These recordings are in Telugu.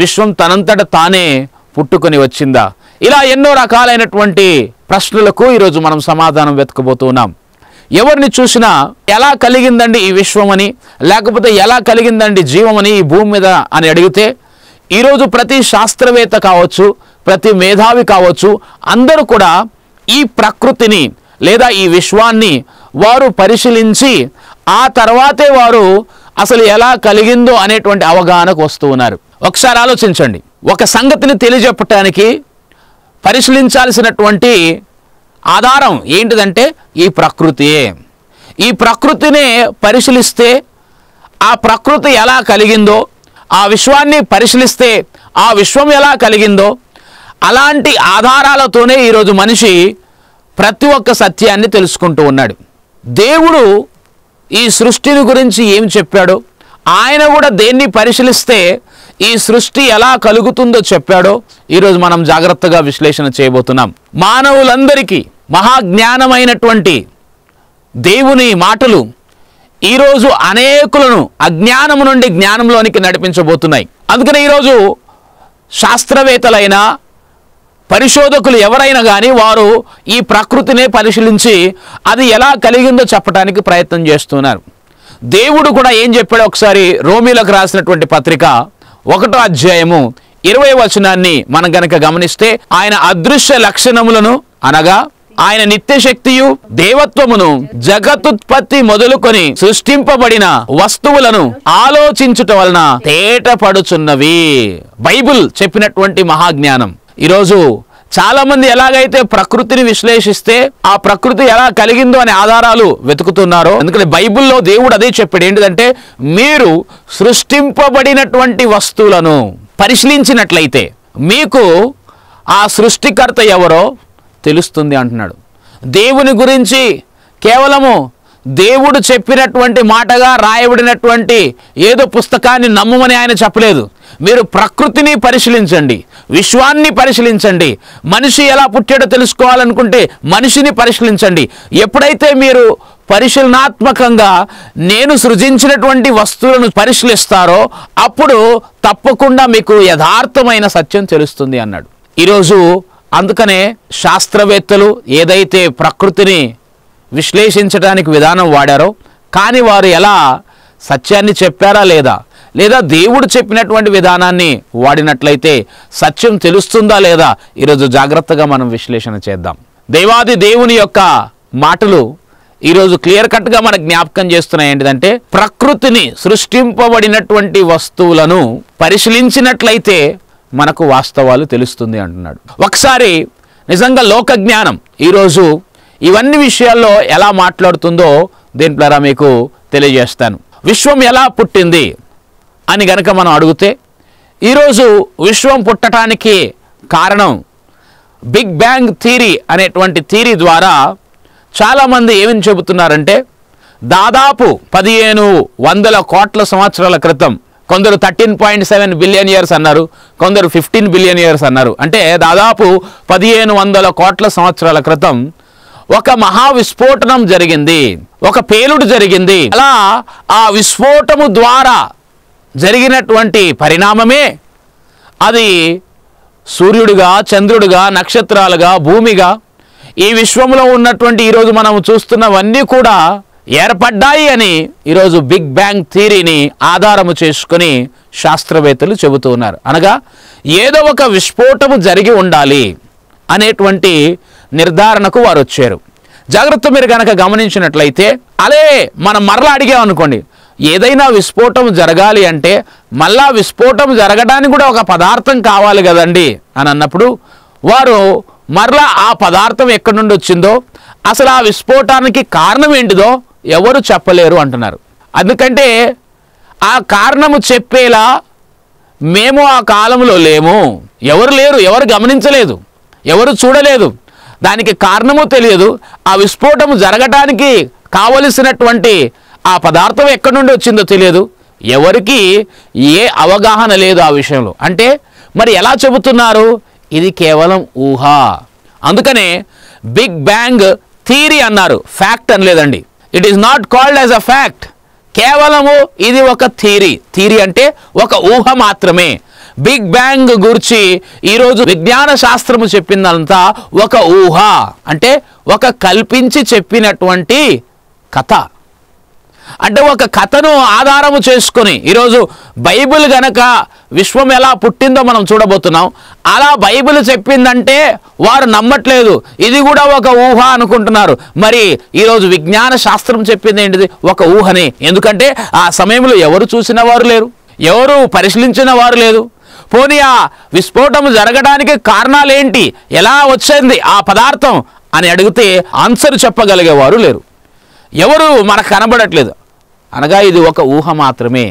విశ్వం తనంతట తానే పుట్టుకొని వచ్చిందా ఇలా ఎన్నో రకాలైనటువంటి ప్రశ్నలకు ఈరోజు మనం సమాధానం వెతకబోతున్నాం ఎవరిని చూసినా ఎలా కలిగిందండి ఈ విశ్వమని లేకపోతే ఎలా కలిగిందండి జీవమని ఈ భూమి మీద అని అడిగితే ఈరోజు ప్రతి శాస్త్రవేత్త కావచ్చు ప్రతి మేధావి కావచ్చు అందరూ కూడా ఈ ప్రకృతిని లేదా ఈ విశ్వాన్ని వారు పరిశీలించి ఆ తర్వాతే వారు అసలు ఎలా కలిగిందో అనేటువంటి అవగాహనకు వస్తూ ఉన్నారు ఒకసారి ఆలోచించండి ఒక సంగతిని తెలియజెప్పటానికి పరిశీలించాల్సినటువంటి ఆధారం ఏంటిదంటే ఈ ప్రకృతియే ఈ ప్రకృతిని పరిశీలిస్తే ఆ ప్రకృతి ఎలా కలిగిందో ఆ విశ్వాన్ని పరిశీలిస్తే ఆ విశ్వం ఎలా కలిగిందో అలాంటి ఆధారాలతోనే ఈరోజు మనిషి ప్రతి ఒక్క సత్యాన్ని తెలుసుకుంటూ ఉన్నాడు దేవుడు ఈ సృష్టిని గురించి ఏం చెప్పాడో ఆయన కూడా దేన్ని పరిశీలిస్తే ఈ సృష్టి ఎలా కలుగుతుందో చెప్పాడో ఈరోజు మనం జాగ్రత్తగా విశ్లేషణ చేయబోతున్నాం మానవులందరికీ మహాజ్ఞానమైనటువంటి దేవుని మాటలు ఈరోజు అనేకులను అజ్ఞానము నుండి జ్ఞానంలోనికి నడిపించబోతున్నాయి అందుకని ఈరోజు శాస్త్రవేత్తలైనా పరిశోధకులు ఎవరైనా కానీ వారు ఈ ప్రకృతినే పరిశీలించి అది ఎలా కలిగిందో చెప్పడానికి ప్రయత్నం చేస్తున్నారు దేవుడు కూడా ఏం చెప్పాడో ఒకసారి రోమిలకు రాసినటువంటి పత్రిక ఒకటో అధ్యాయము ఇరవై వచనాన్ని మనం గనక గమనిస్తే ఆయన అదృశ్య లక్షణములను అనగా ఆయన నిత్య శక్తియు దేవత్వమును జగతుత్పత్తి మొదలుకొని సృష్టింపబడిన వస్తువులను ఆలోచించుట వలన తేటపడుచున్నవి బైబుల్ చెప్పినటువంటి మహాజ్ఞానం ఈరోజు చాలామంది ఎలాగైతే ప్రకృతిని విశ్లేషిస్తే ఆ ప్రకృతి ఎలా కలిగిందో అనే ఆధారాలు వెతుకుతున్నారో ఎందుకంటే బైబిల్లో దేవుడు అదే చెప్పాడు ఏంటిదంటే మీరు సృష్టింపబడినటువంటి వస్తువులను పరిశీలించినట్లయితే మీకు ఆ సృష్టికర్త ఎవరో తెలుస్తుంది అంటున్నాడు దేవుని గురించి కేవలము దేవుడు చెప్పినటువంటి మాటగా రాయబడినటువంటి ఏదో పుస్తకాన్ని నమ్మమని ఆయన చెప్పలేదు మీరు ప్రకృతిని పరిశీలించండి విశ్వాన్ని పరిశీలించండి మనిషి ఎలా పుట్టాడో తెలుసుకోవాలనుకుంటే మనిషిని పరిశీలించండి ఎప్పుడైతే మీరు పరిశీలనాత్మకంగా నేను సృజించినటువంటి వస్తువులను పరిశీలిస్తారో అప్పుడు తప్పకుండా మీకు యథార్థమైన సత్యం తెలుస్తుంది అన్నాడు ఈరోజు అందుకనే శాస్త్రవేత్తలు ఏదైతే ప్రకృతిని విశ్లేషించడానికి విధానం వాడారో కానీ వారు ఎలా సత్యాన్ని చెప్పారా లేదా లేదా దేవుడు చెప్పినటువంటి విధానాన్ని వాడినట్లయితే సత్యం తెలుస్తుందా లేదా ఈరోజు జాగ్రత్తగా మనం విశ్లేషణ చేద్దాం దేవాది దేవుని యొక్క మాటలు ఈరోజు క్లియర్ కట్గా మన జ్ఞాపకం చేస్తున్నాయి ఏంటిదంటే ప్రకృతిని సృష్టింపబడినటువంటి వస్తువులను పరిశీలించినట్లయితే మనకు వాస్తవాలు తెలుస్తుంది అంటున్నాడు ఒకసారి నిజంగా లోక జ్ఞానం ఈరోజు ఇవన్నీ విషయాల్లో ఎలా మాట్లాడుతుందో దీంట్లో మీకు తెలియజేస్తాను విశ్వం ఎలా పుట్టింది అని గనక మనం అడిగితే ఈరోజు విశ్వం పుట్టడానికి కారణం బిగ్ బ్యాంగ్ థీరీ అనేటువంటి థీరీ ద్వారా చాలామంది ఏమని చెబుతున్నారంటే దాదాపు పదిహేను వందల కోట్ల సంవత్సరాల క్రితం కొందరు thirteen point seven billion years అన్నారు కొందరు ఫిఫ్టీన్ బిలియన్ ఇయర్స్ అన్నారు అంటే దాదాపు పదిహేను వందల కోట్ల సంవత్సరాల క్రితం ఒక మహా విస్ఫోటనం జరిగింది ఒక పేలుడు జరిగింది అలా ఆ విస్ఫోటము ద్వారా జరిగినటువంటి పరిణామమే అది సూర్యుడిగా చంద్రుడిగా నక్షత్రాలుగా భూమిగా ఈ విశ్వంలో ఉన్నటువంటి ఈరోజు మనం చూస్తున్నవన్నీ కూడా ఏర్పడ్డాయి అని ఈరోజు బిగ్ బ్యాంగ్ థీరీని ఆధారము చేసుకుని శాస్త్రవేత్తలు చెబుతూ ఉన్నారు అనగా ఏదో ఒక విస్ఫోటము జరిగి ఉండాలి అనేటువంటి నిర్ధారణకు వారు వచ్చారు జాగ్రత్త మీరు కనుక గమనించినట్లయితే అదే మనం మరలా అడిగామనుకోండి ఏదైనా విస్ఫోటం జరగాలి అంటే మళ్ళా విస్ఫోటం జరగడానికి కూడా ఒక పదార్థం కావాలి కదండి అని అన్నప్పుడు వారు మరలా ఆ పదార్థం ఎక్కడి నుండి వచ్చిందో అసలు ఆ విస్ఫోటానికి కారణం ఏంటిదో ఎవరు చెప్పలేరు అంటున్నారు ఎందుకంటే ఆ కారణము చెప్పేలా మేము ఆ కాలంలో లేము ఎవరు లేరు ఎవరు గమనించలేదు ఎవరు చూడలేదు దానికి కారణము తెలియదు ఆ విస్ఫోటము జరగటానికి కావలసినటువంటి ఆ పదార్థం ఎక్కడి నుండి వచ్చిందో తెలియదు ఎవరికి ఏ అవగాహన లేదు ఆ విషయంలో అంటే మరి ఎలా చెబుతున్నారు ఇది కేవలం ఊహ అందుకనే బిగ్ బ్యాంగ్ థీరీ అన్నారు ఫ్యాక్ట్ అనలేదండి it is not called as a fact కేవలము ఇది ఒక థీరీ థీరీ అంటే ఒక ఊహ మాత్రమే బిగ్ బ్యాంగ్ గురించి ఈరోజు విజ్ఞాన శాస్త్రము చెప్పిందంతా ఒక ఊహ అంటే ఒక కల్పించి చెప్పినటువంటి కథ అంటే ఒక కథను ఆధారము చేసుకొని ఈరోజు బైబిల్ గనక విశ్వం ఎలా పుట్టిందో మనం చూడబోతున్నాం అలా బైబిల్ చెప్పిందంటే వారు నమ్మట్లేదు ఇది కూడా ఒక ఊహ అనుకుంటున్నారు మరి ఈరోజు విజ్ఞాన శాస్త్రం చెప్పింది ఏంటిది ఒక ఊహనే ఎందుకంటే ఆ సమయంలో ఎవరు చూసిన వారు లేరు ఎవరు పరిశీలించిన వారు లేదు పోనీ ఆ విస్ఫోటం జరగడానికి కారణాలేంటి ఎలా వచ్చింది ఆ పదార్థం అని అడిగితే ఆన్సర్ చెప్పగలిగేవారు లేరు ఎవరు మనకు కనబడట్లేదు అనగా ఇది ఒక ఊహ మాత్రమే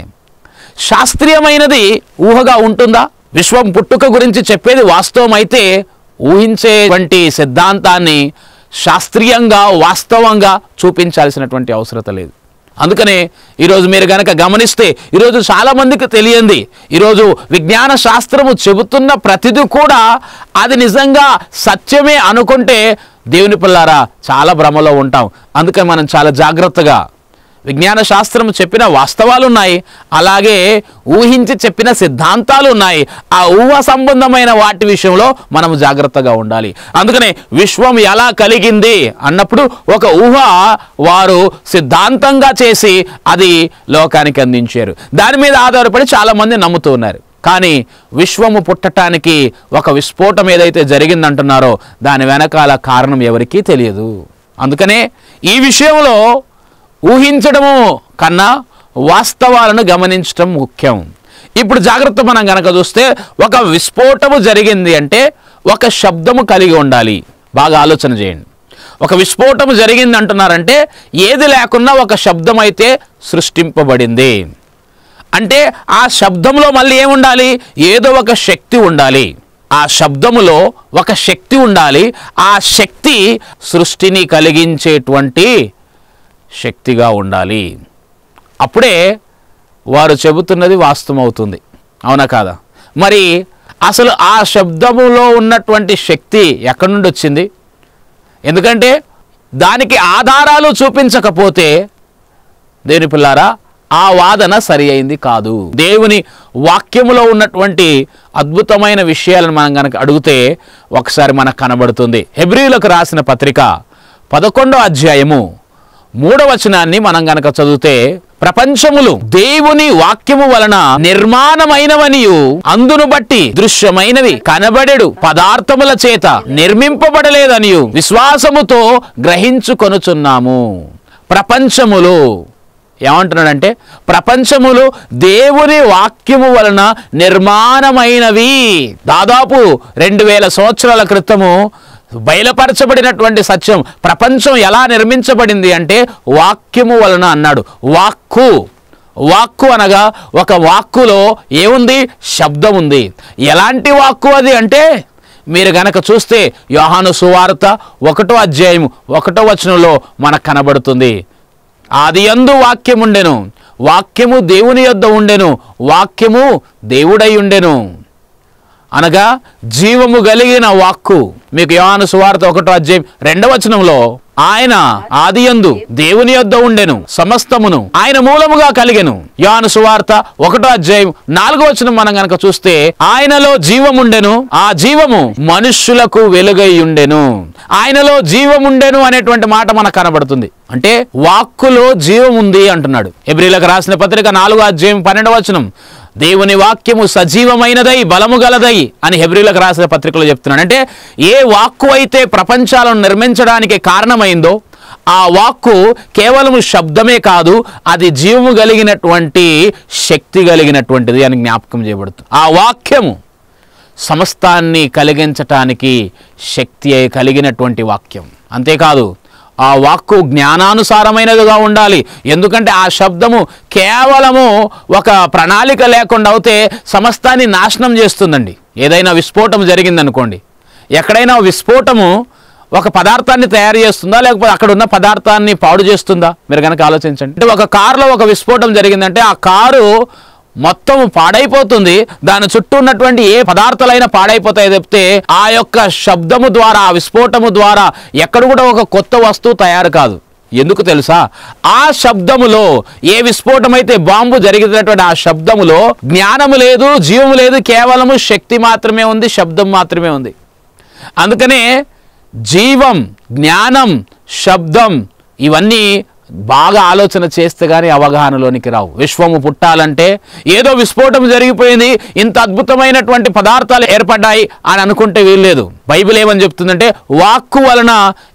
శాస్త్రీయమైనది ఊహగా ఉంటుందా విశ్వం పుట్టుక గురించి చెప్పేది వాస్తవం అయితే ఊహించేటువంటి సిద్ధాంతాన్ని శాస్త్రీయంగా వాస్తవంగా చూపించాల్సినటువంటి అవసరత లేదు అందుకనే ఈరోజు మీరు కనుక గమనిస్తే ఈరోజు చాలామందికి తెలియంది ఈరోజు విజ్ఞాన శాస్త్రము చెబుతున్న ప్రతిదీ కూడా అది నిజంగా సత్యమే అనుకుంటే దేవుని పిల్లారా చాలా భ్రమలో ఉంటాం అందుకని మనం చాలా జాగ్రత్తగా విజ్ఞాన శాస్త్రం చెప్పిన వాస్తవాలు ఉన్నాయి అలాగే ఊహించి చెప్పిన సిద్ధాంతాలు ఉన్నాయి ఆ ఊహ సంబంధమైన వాటి విషయంలో మనం జాగ్రత్తగా ఉండాలి అందుకనే విశ్వం ఎలా కలిగింది అన్నప్పుడు ఒక ఊహ వారు సిద్ధాంతంగా చేసి అది లోకానికి అందించారు దాని మీద ఆధారపడి చాలామంది నమ్ముతూ ఉన్నారు కానీ విశ్వము పుట్టటానికి ఒక విస్ఫోటం ఏదైతే జరిగిందంటున్నారో దాని వెనకాల కారణం ఎవరికీ తెలియదు అందుకనే ఈ విషయంలో ఊహించడము కన్నా వాస్తవాలను గమనించడం ముఖ్యం ఇప్పుడు జాగ్రత్త మనం కనుక చూస్తే ఒక విస్ఫోటము జరిగింది అంటే ఒక శబ్దము కలిగి ఉండాలి బాగా ఆలోచన చేయండి ఒక విస్ఫోటము జరిగింది అంటున్నారంటే ఏది లేకున్నా ఒక శబ్దం అయితే సృష్టింపబడింది అంటే ఆ శబ్దంలో మళ్ళీ ఏముండాలి ఏదో ఒక శక్తి ఉండాలి ఆ శబ్దములో ఒక శక్తి ఉండాలి ఆ శక్తి సృష్టిని కలిగించేటువంటి శక్తిగా ఉండాలి అప్పుడే వారు చెబుతున్నది వాస్తవమవుతుంది అవునా కాదా మరి అసలు ఆ శబ్దములో ఉన్నటువంటి శక్తి ఎక్కడి నుండి వచ్చింది ఎందుకంటే దానికి ఆధారాలు చూపించకపోతే దేని పిల్లారా ఆ వాదన సరి అయింది కాదు దేవుని వాక్యములో ఉన్నటువంటి అద్భుతమైన విషయాలను మనం కనుక అడిగితే ఒకసారి మనకు కనబడుతుంది హెబ్రిలకు రాసిన పత్రిక పదకొండో అధ్యాయము మూడవచనాన్ని మనం గనక చదివితే ప్రపంచములు దేవుని వాక్యము వలన నిర్మాణమైనవనియు అందును బట్టి దృశ్యమైనవి కనబడెడు పదార్థముల చేత నిర్మింపబడలేదనియు విశ్వాసముతో గ్రహించుకొనుచున్నాము ప్రపంచములు ఏమంటున్నాడంటే ప్రపంచములు దేవుని వాక్యము వలన నిర్మాణమైనవి దాదాపు రెండు వేల సంవత్సరాల క్రితము బయలుపరచబడినటువంటి సత్యం ప్రపంచం ఎలా నిర్మించబడింది అంటే వాక్యము వలన అన్నాడు వాక్కు వాక్కు అనగా ఒక వాక్కులో ఏముంది శబ్దం ఉంది ఎలాంటి వాక్కు అది అంటే మీరు గనక చూస్తే యోహాను సువార్త ఒకటో అధ్యాయం ఒకటో వచనంలో మనకు కనబడుతుంది ఆది అందు వాక్యముండెను వాక్యము దేవుని యొద్ద ఉండెను వాక్యము దేవుడై ఉండెను అనగా జీవము కలిగిన వాక్కు మీకు యోహాను సువార్త ఒకటో అధ్యాయం రెండవచనంలో ఆయన ఆదియందు దేవుని యొద్ద ఉండెను సమస్తమును ఆయన మూలముగా కలిగెను యోహాను సువార్త ఒకటో అధ్యాయం నాలుగో వచనం మనం గనక చూస్తే ఆయనలో జీవముండెను ఆ జీవము మనుష్యులకు వెలుగై ఉండెను ఆయనలో జీవముండెను అనేటువంటి మాట మనకు కనబడుతుంది అంటే వాక్కులో జీవముంది అంటున్నాడు ఎబ్రిలకు రాసిన పత్రిక నాలుగో అధ్యాయం పన్నెండవ వచనం దేవుని వాక్యము సజీవమైనదై బలము గలదై అని హెబ్రిలకు రాసిన పత్రికలో చెప్తున్నాడు అంటే ఏ వాక్కు అయితే ప్రపంచాలను నిర్మించడానికి కారణమైందో ఆ వాక్కు కేవలం శబ్దమే కాదు అది జీవము కలిగినటువంటి శక్తి కలిగినటువంటిది అని జ్ఞాపకం చేయబడుతుంది ఆ వాక్యము సమస్తాన్ని కలిగించటానికి శక్తి కలిగినటువంటి వాక్యం అంతేకాదు ఆ వాక్కు జ్ఞానానుసారమైనదిగా ఉండాలి ఎందుకంటే ఆ శబ్దము కేవలము ఒక ప్రణాళిక లేకుండా అయితే సమస్తాన్ని నాశనం చేస్తుందండి ఏదైనా విస్ఫోటం జరిగిందనుకోండి ఎక్కడైనా విస్ఫోటము ఒక పదార్థాన్ని తయారు చేస్తుందా లేకపోతే అక్కడ ఉన్న పదార్థాన్ని పాడు చేస్తుందా మీరు కనుక ఆలోచించండి అంటే ఒక కారులో ఒక విస్ఫోటం జరిగిందంటే ఆ కారు మొత్తం పాడైపోతుంది దాని చుట్టూ ఉన్నటువంటి ఏ పదార్థాలైనా పాడైపోతాయి చెప్తే ఆ యొక్క శబ్దము ద్వారా ఆ విస్ఫోటము ద్వారా ఎక్కడ కూడా ఒక కొత్త వస్తువు తయారు కాదు ఎందుకు తెలుసా ఆ శబ్దములో ఏ విస్ఫోటమైతే బాంబు జరిగినటువంటి ఆ శబ్దములో జ్ఞానము లేదు జీవము లేదు కేవలము శక్తి మాత్రమే ఉంది శబ్దం మాత్రమే ఉంది అందుకనే జీవం జ్ఞానం శబ్దం ఇవన్నీ బాగా ఆలోచన చేస్తే కానీ అవగాహనలోనికి రావు విశ్వము పుట్టాలంటే ఏదో విస్ఫోటం జరిగిపోయింది ఇంత అద్భుతమైనటువంటి పదార్థాలు ఏర్పడ్డాయి అని అనుకుంటే వీల్లేదు బైబిల్ ఏమని చెప్తుందంటే వాక్కు వలన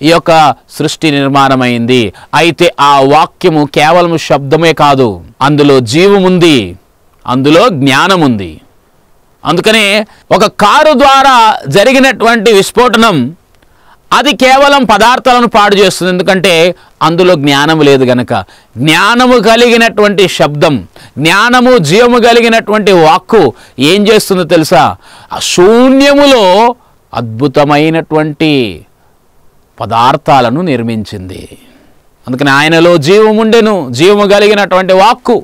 ఈ యొక్క సృష్టి నిర్మాణమైంది అయితే ఆ వాక్యము కేవలం శబ్దమే కాదు అందులో జీవముంది అందులో జ్ఞానముంది అందుకనే ఒక కారు ద్వారా జరిగినటువంటి విస్ఫోటనం అది కేవలం పదార్థాలను పాడు చేస్తుంది ఎందుకంటే అందులో జ్ఞానము లేదు గనక జ్ఞానము కలిగినటువంటి శబ్దం జ్ఞానము జీవము కలిగినటువంటి వాక్కు ఏం చేస్తుందో తెలుసా ఆ శూన్యములో అద్భుతమైనటువంటి పదార్థాలను నిర్మించింది అందుకని ఆయనలో జీవముండెను జీవము కలిగినటువంటి వాక్కు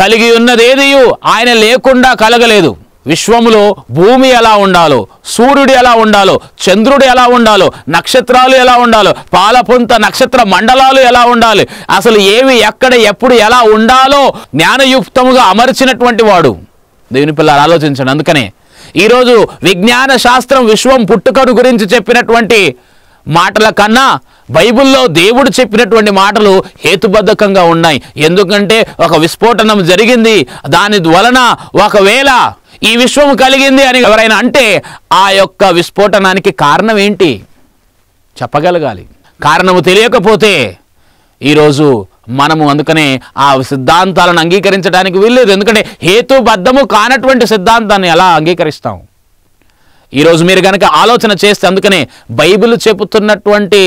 కలిగి ఉన్నదేదియు ఆయన లేకుండా కలగలేదు విశ్వములో భూమి ఎలా ఉండాలో సూర్యుడు ఎలా ఉండాలో చంద్రుడు ఎలా ఉండాలో నక్షత్రాలు ఎలా ఉండాలో పాలపుంత నక్షత్ర మండలాలు ఎలా ఉండాలి అసలు ఏవి ఎక్కడ ఎప్పుడు ఎలా ఉండాలో జ్ఞానయుక్తముగా అమర్చినటువంటి వాడు దేవుని పిల్లలు ఆలోచించండి అందుకనే ఈరోజు విజ్ఞాన శాస్త్రం విశ్వం పుట్టుకను గురించి చెప్పినటువంటి మాటల కన్నా బైబిల్లో దేవుడు చెప్పినటువంటి మాటలు హేతుబద్ధకంగా ఉన్నాయి ఎందుకంటే ఒక విస్ఫోటనం జరిగింది దాని వలన ఒకవేళ ఈ విశ్వము కలిగింది అని ఎవరైనా అంటే ఆ యొక్క విస్ఫోటనానికి కారణం ఏంటి చెప్పగలగాలి కారణము తెలియకపోతే ఈరోజు మనము అందుకనే ఆ సిద్ధాంతాలను అంగీకరించడానికి వీల్లేదు ఎందుకంటే హేతుబద్ధము కానటువంటి సిద్ధాంతాన్ని ఎలా అంగీకరిస్తాం ఈరోజు మీరు కనుక ఆలోచన చేస్తే అందుకనే బైబిల్ చెబుతున్నటువంటి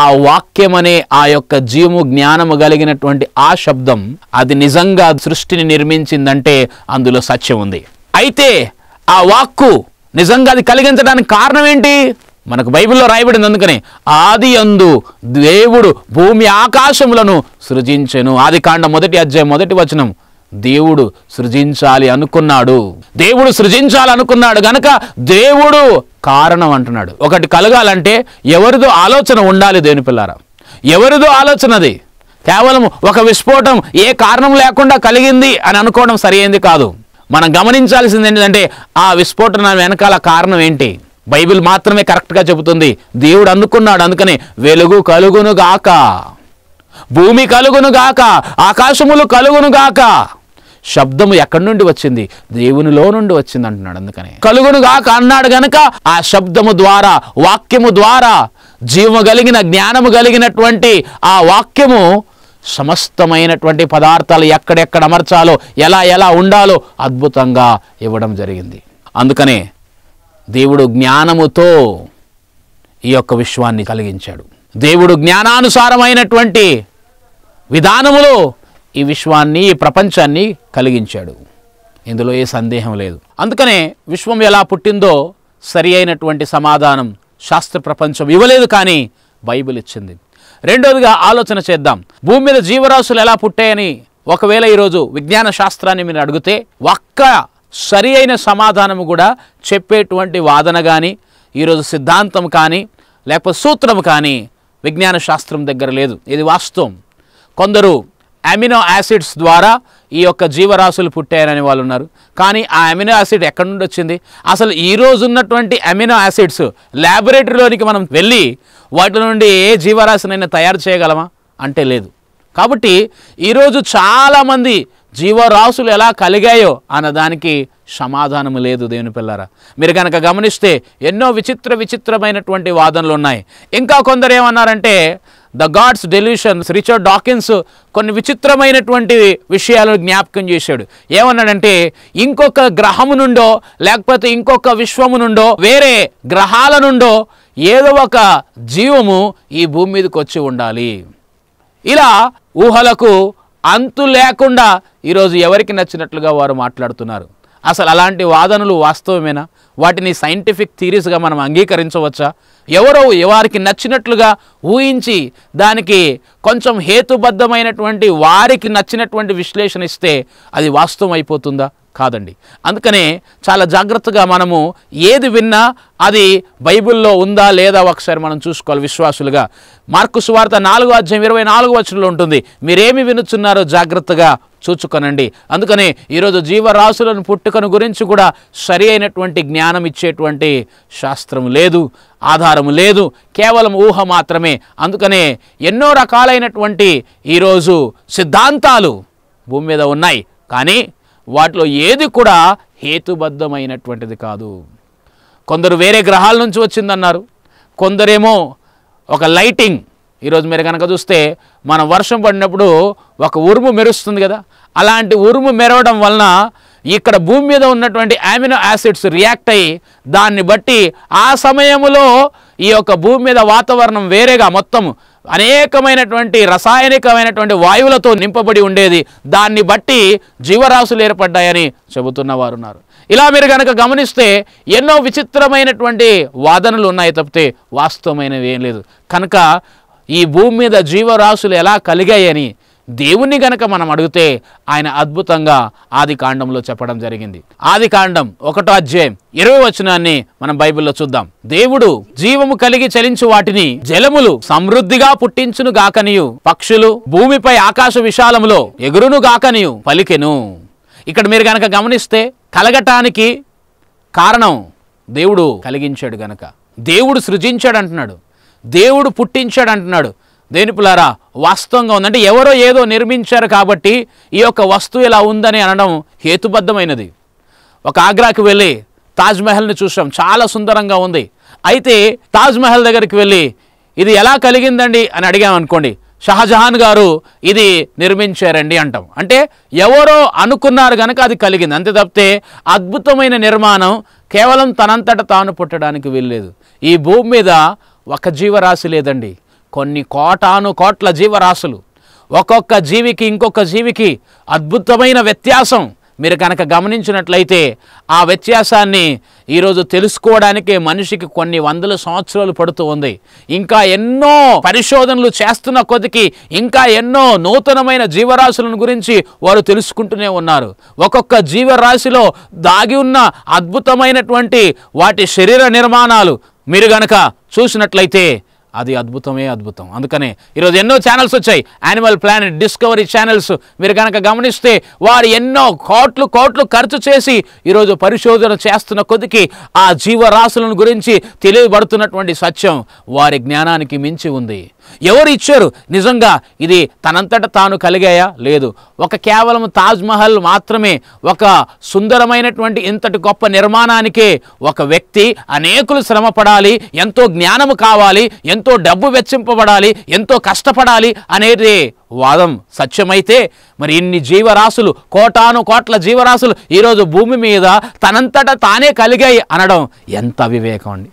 ఆ వాక్యం అనే ఆ యొక్క జీవము జ్ఞానము కలిగినటువంటి ఆ శబ్దం అది నిజంగా సృష్టిని నిర్మించిందంటే అందులో సత్యం ఉంది అయితే ఆ వాక్కు నిజంగా అది కలిగించడానికి కారణం ఏంటి మనకు బైబిల్లో రాయబడింది అందుకని ఆది అందు దేవుడు భూమి ఆకాశములను సృజించెను ఆది కాండ మొదటి అధ్యాయం మొదటి వచనం దేవుడు సృజించాలి అనుకున్నాడు దేవుడు సృజించాలి అనుకున్నాడు గనక దేవుడు కారణం అంటున్నాడు ఒకటి కలగాలంటే ఎవరిదో ఆలోచన ఉండాలి దేని పిల్లారా ఎవరిదో ఆలోచనది కేవలం ఒక విస్ఫోటం ఏ కారణం లేకుండా కలిగింది అని అనుకోవడం సరైంది కాదు మనం గమనించాల్సింది ఏంటంటే ఆ విస్ఫోటన వెనకాల కారణం ఏంటి బైబిల్ మాత్రమే కరెక్ట్గా చెబుతుంది దేవుడు అందుకున్నాడు అందుకని వెలుగు కలుగునుగాక భూమి కలుగునుగాక ఆకాశములు కలుగునుగాక శబ్దము ఎక్కడి నుండి వచ్చింది దేవునిలో నుండి వచ్చింది అంటున్నాడు అందుకని కలుగునుగాక అన్నాడు గనక ఆ శబ్దము ద్వారా వాక్యము ద్వారా జీవము కలిగిన జ్ఞానము కలిగినటువంటి ఆ వాక్యము సమస్తమైనటువంటి పదార్థాలు ఎక్కడెక్కడ అమర్చాలో ఎలా ఎలా ఉండాలో అద్భుతంగా ఇవ్వడం జరిగింది అందుకనే దేవుడు జ్ఞానముతో ఈ యొక్క విశ్వాన్ని కలిగించాడు దేవుడు జ్ఞానానుసారమైనటువంటి విధానములో ఈ విశ్వాన్ని ఈ ప్రపంచాన్ని కలిగించాడు ఇందులో ఏ సందేహం లేదు అందుకనే విశ్వం ఎలా పుట్టిందో సరి అయినటువంటి సమాధానం శాస్త్ర ప్రపంచం ఇవ్వలేదు కానీ బైబిల్ ఇచ్చింది రెండోదిగా ఆలోచన చేద్దాం భూమి మీద జీవరాశులు ఎలా పుట్టాయని ఒకవేళ ఈరోజు విజ్ఞాన శాస్త్రాన్ని మీరు అడిగితే ఒక్క సరి అయిన సమాధానము కూడా చెప్పేటువంటి వాదన కానీ ఈరోజు సిద్ధాంతం కానీ లేకపోతే సూత్రం కానీ విజ్ఞాన శాస్త్రం దగ్గర లేదు ఇది వాస్తవం కొందరు అమినో యాసిడ్స్ ద్వారా ఈ యొక్క జీవరాశులు పుట్టాయని వాళ్ళు ఉన్నారు కానీ ఆ అమినో యాసిడ్ ఎక్కడి నుండి వచ్చింది అసలు ఈ రోజు ఉన్నటువంటి అమినో యాసిడ్స్ ల్యాబొరేటరీలోనికి మనం వెళ్ళి వాటి నుండి ఏ జీవరాశినైనా తయారు చేయగలమా అంటే లేదు కాబట్టి ఈరోజు చాలామంది జీవరాశులు ఎలా కలిగాయో అన్న దానికి సమాధానం లేదు దేవుని పిల్లరా మీరు కనుక గమనిస్తే ఎన్నో విచిత్ర విచిత్రమైనటువంటి వాదనలు ఉన్నాయి ఇంకా కొందరు ఏమన్నారంటే the God's delusions Richard Dawkins కొన్ని విచిత్రమైనటువంటి విషయాలు జ్ఞాపకం చేశాడు ఏమన్నాడంటే ఇంకొక గ్రహము నుండో లేకపోతే ఇంకొక విశ్వము నుండో వేరే గ్రహాల నుండో ఏదో ఒక జీవము ఈ భూమి మీదకి వచ్చి ఉండాలి ఇలా ఊహలకు అంతు లేకుండా ఈరోజు ఎవరికి నచ్చినట్లుగా వారు మాట్లాడుతున్నారు అసలు అలాంటి వాదనలు వాస్తవమేనా వాటిని సైంటిఫిక్ థీరీస్గా మనం అంగీకరించవచ్చా ఎవరో వారికి నచ్చినట్లుగా ఊహించి దానికి కొంచెం హేతుబద్ధమైనటువంటి వారికి నచ్చినటువంటి విశ్లేషణ ఇస్తే అది వాస్తవం అయిపోతుందా కాదండి అందుకనే చాలా జాగ్రత్తగా మనము ఏది విన్నా అది బైబిల్లో ఉందా లేదా ఒకసారి మనం చూసుకోవాలి విశ్వాసులుగా మార్కు సువార్త నాలుగో అధ్యాయం ఇరవై నాలుగు వచనంలో ఉంటుంది మీరేమి వినుచున్నారో జాగ్రత్తగా చూచుకొనండి అందుకని ఈరోజు జీవరాశులను పుట్టుకను గురించి కూడా సరి అయినటువంటి జ్ఞానం ఇచ్చేటువంటి శాస్త్రం లేదు ఆధారం లేదు కేవలం ఊహ మాత్రమే అందుకనే ఎన్నో రకాలైనటువంటి ఈరోజు సిద్ధాంతాలు భూమి మీద ఉన్నాయి కానీ వాటిలో ఏది కూడా హేతుబద్ధమైనటువంటిది కాదు కొందరు వేరే గ్రహాల నుంచి వచ్చిందన్నారు కొందరేమో ఒక లైటింగ్ ఈరోజు మీరు కనుక చూస్తే మనం వర్షం పడినప్పుడు ఒక ఉరుము మెరుస్తుంది కదా అలాంటి ఉరుము మెరవడం వలన ఇక్కడ భూమి మీద ఉన్నటువంటి అమినో యాసిడ్స్ రియాక్ట్ అయ్యి దాన్ని బట్టి ఆ సమయంలో ఈ యొక్క భూమి మీద వాతావరణం వేరేగా మొత్తం అనేకమైనటువంటి రసాయనికమైనటువంటి వాయువులతో నింపబడి ఉండేది దాన్ని బట్టి జీవరాశులు ఏర్పడ్డాయని చెబుతున్న వారు ఉన్నారు ఇలా మీరు కనుక గమనిస్తే ఎన్నో విచిత్రమైనటువంటి వాదనలు ఉన్నాయి తప్పితే వాస్తవమైనవి ఏం లేదు కనుక ఈ భూమి మీద జీవరాశులు ఎలా కలిగాయని దేవుణ్ణి గనక మనం అడిగితే ఆయన అద్భుతంగా ఆది కాండంలో చెప్పడం జరిగింది ఆది కాండం ఒకటో అధ్యాయం ఇరవై వచనాన్ని మనం బైబిల్లో చూద్దాం దేవుడు జీవము కలిగి చలించు వాటిని జలములు సమృద్ధిగా పుట్టించును గాకనియు పక్షులు భూమిపై ఆకాశ విశాలములో ఎగురును గాకనియు పలికెను ఇక్కడ మీరు గనక గమనిస్తే కలగటానికి కారణం దేవుడు కలిగించాడు గనక దేవుడు సృజించాడు అంటున్నాడు దేవుడు పుట్టించాడు అంటున్నాడు దేనిపులారా వాస్తవంగా ఉందంటే ఎవరో ఏదో నిర్మించారు కాబట్టి ఈ యొక్క వస్తువు ఇలా ఉందని అనడం హేతుబద్ధమైనది ఒక ఆగ్రాకి వెళ్ళి తాజ్మహల్ని చూసాం చాలా సుందరంగా ఉంది అయితే తాజ్మహల్ దగ్గరికి వెళ్ళి ఇది ఎలా కలిగిందండి అని అడిగామనుకోండి షహజహాన్ గారు ఇది నిర్మించారండి అంటాం అంటే ఎవరో అనుకున్నారు కనుక అది కలిగింది అంతే తప్పితే అద్భుతమైన నిర్మాణం కేవలం తనంతట తాను పుట్టడానికి వీల్లేదు ఈ భూమి మీద ఒక జీవరాశి లేదండి కొన్ని కోటాను కోట్ల జీవరాశులు ఒక్కొక్క జీవికి ఇంకొక జీవికి అద్భుతమైన వ్యత్యాసం మీరు కనుక గమనించినట్లయితే ఆ వ్యత్యాసాన్ని ఈరోజు తెలుసుకోవడానికే మనిషికి కొన్ని వందల సంవత్సరాలు పడుతూ ఉంది ఇంకా ఎన్నో పరిశోధనలు చేస్తున్న కొద్దికి ఇంకా ఎన్నో నూతనమైన జీవరాశులను గురించి వారు తెలుసుకుంటూనే ఉన్నారు ఒక్కొక్క జీవరాశిలో దాగి ఉన్న అద్భుతమైనటువంటి వాటి శరీర నిర్మాణాలు మీరు గనక చూసినట్లయితే అది అద్భుతమే అద్భుతం అందుకనే ఈరోజు ఎన్నో ఛానల్స్ వచ్చాయి యానిమల్ ప్లానెట్ డిస్కవరీ ఛానల్స్ మీరు కనుక గమనిస్తే వారు ఎన్నో కోట్లు కోట్లు ఖర్చు చేసి ఈరోజు పరిశోధన చేస్తున్న కొద్దికి ఆ జీవరాశులను గురించి తెలియబడుతున్నటువంటి సత్యం వారి జ్ఞానానికి మించి ఉంది ఎవరు ఇచ్చారు నిజంగా ఇది తనంతట తాను కలిగాయా లేదు ఒక కేవలం తాజ్మహల్ మాత్రమే ఒక సుందరమైనటువంటి ఇంతటి గొప్ప నిర్మాణానికే ఒక వ్యక్తి అనేకులు శ్రమ ఎంతో జ్ఞానము కావాలి ఎంతో డబ్బు వెచ్చింపబడాలి ఎంతో కష్టపడాలి అనేది వాదం సత్యమైతే మరి ఇన్ని జీవరాశులు కోటాను కోట్ల జీవరాశులు ఈరోజు భూమి మీద తనంతట తానే కలిగాయి అనడం ఎంత వివేకం అండి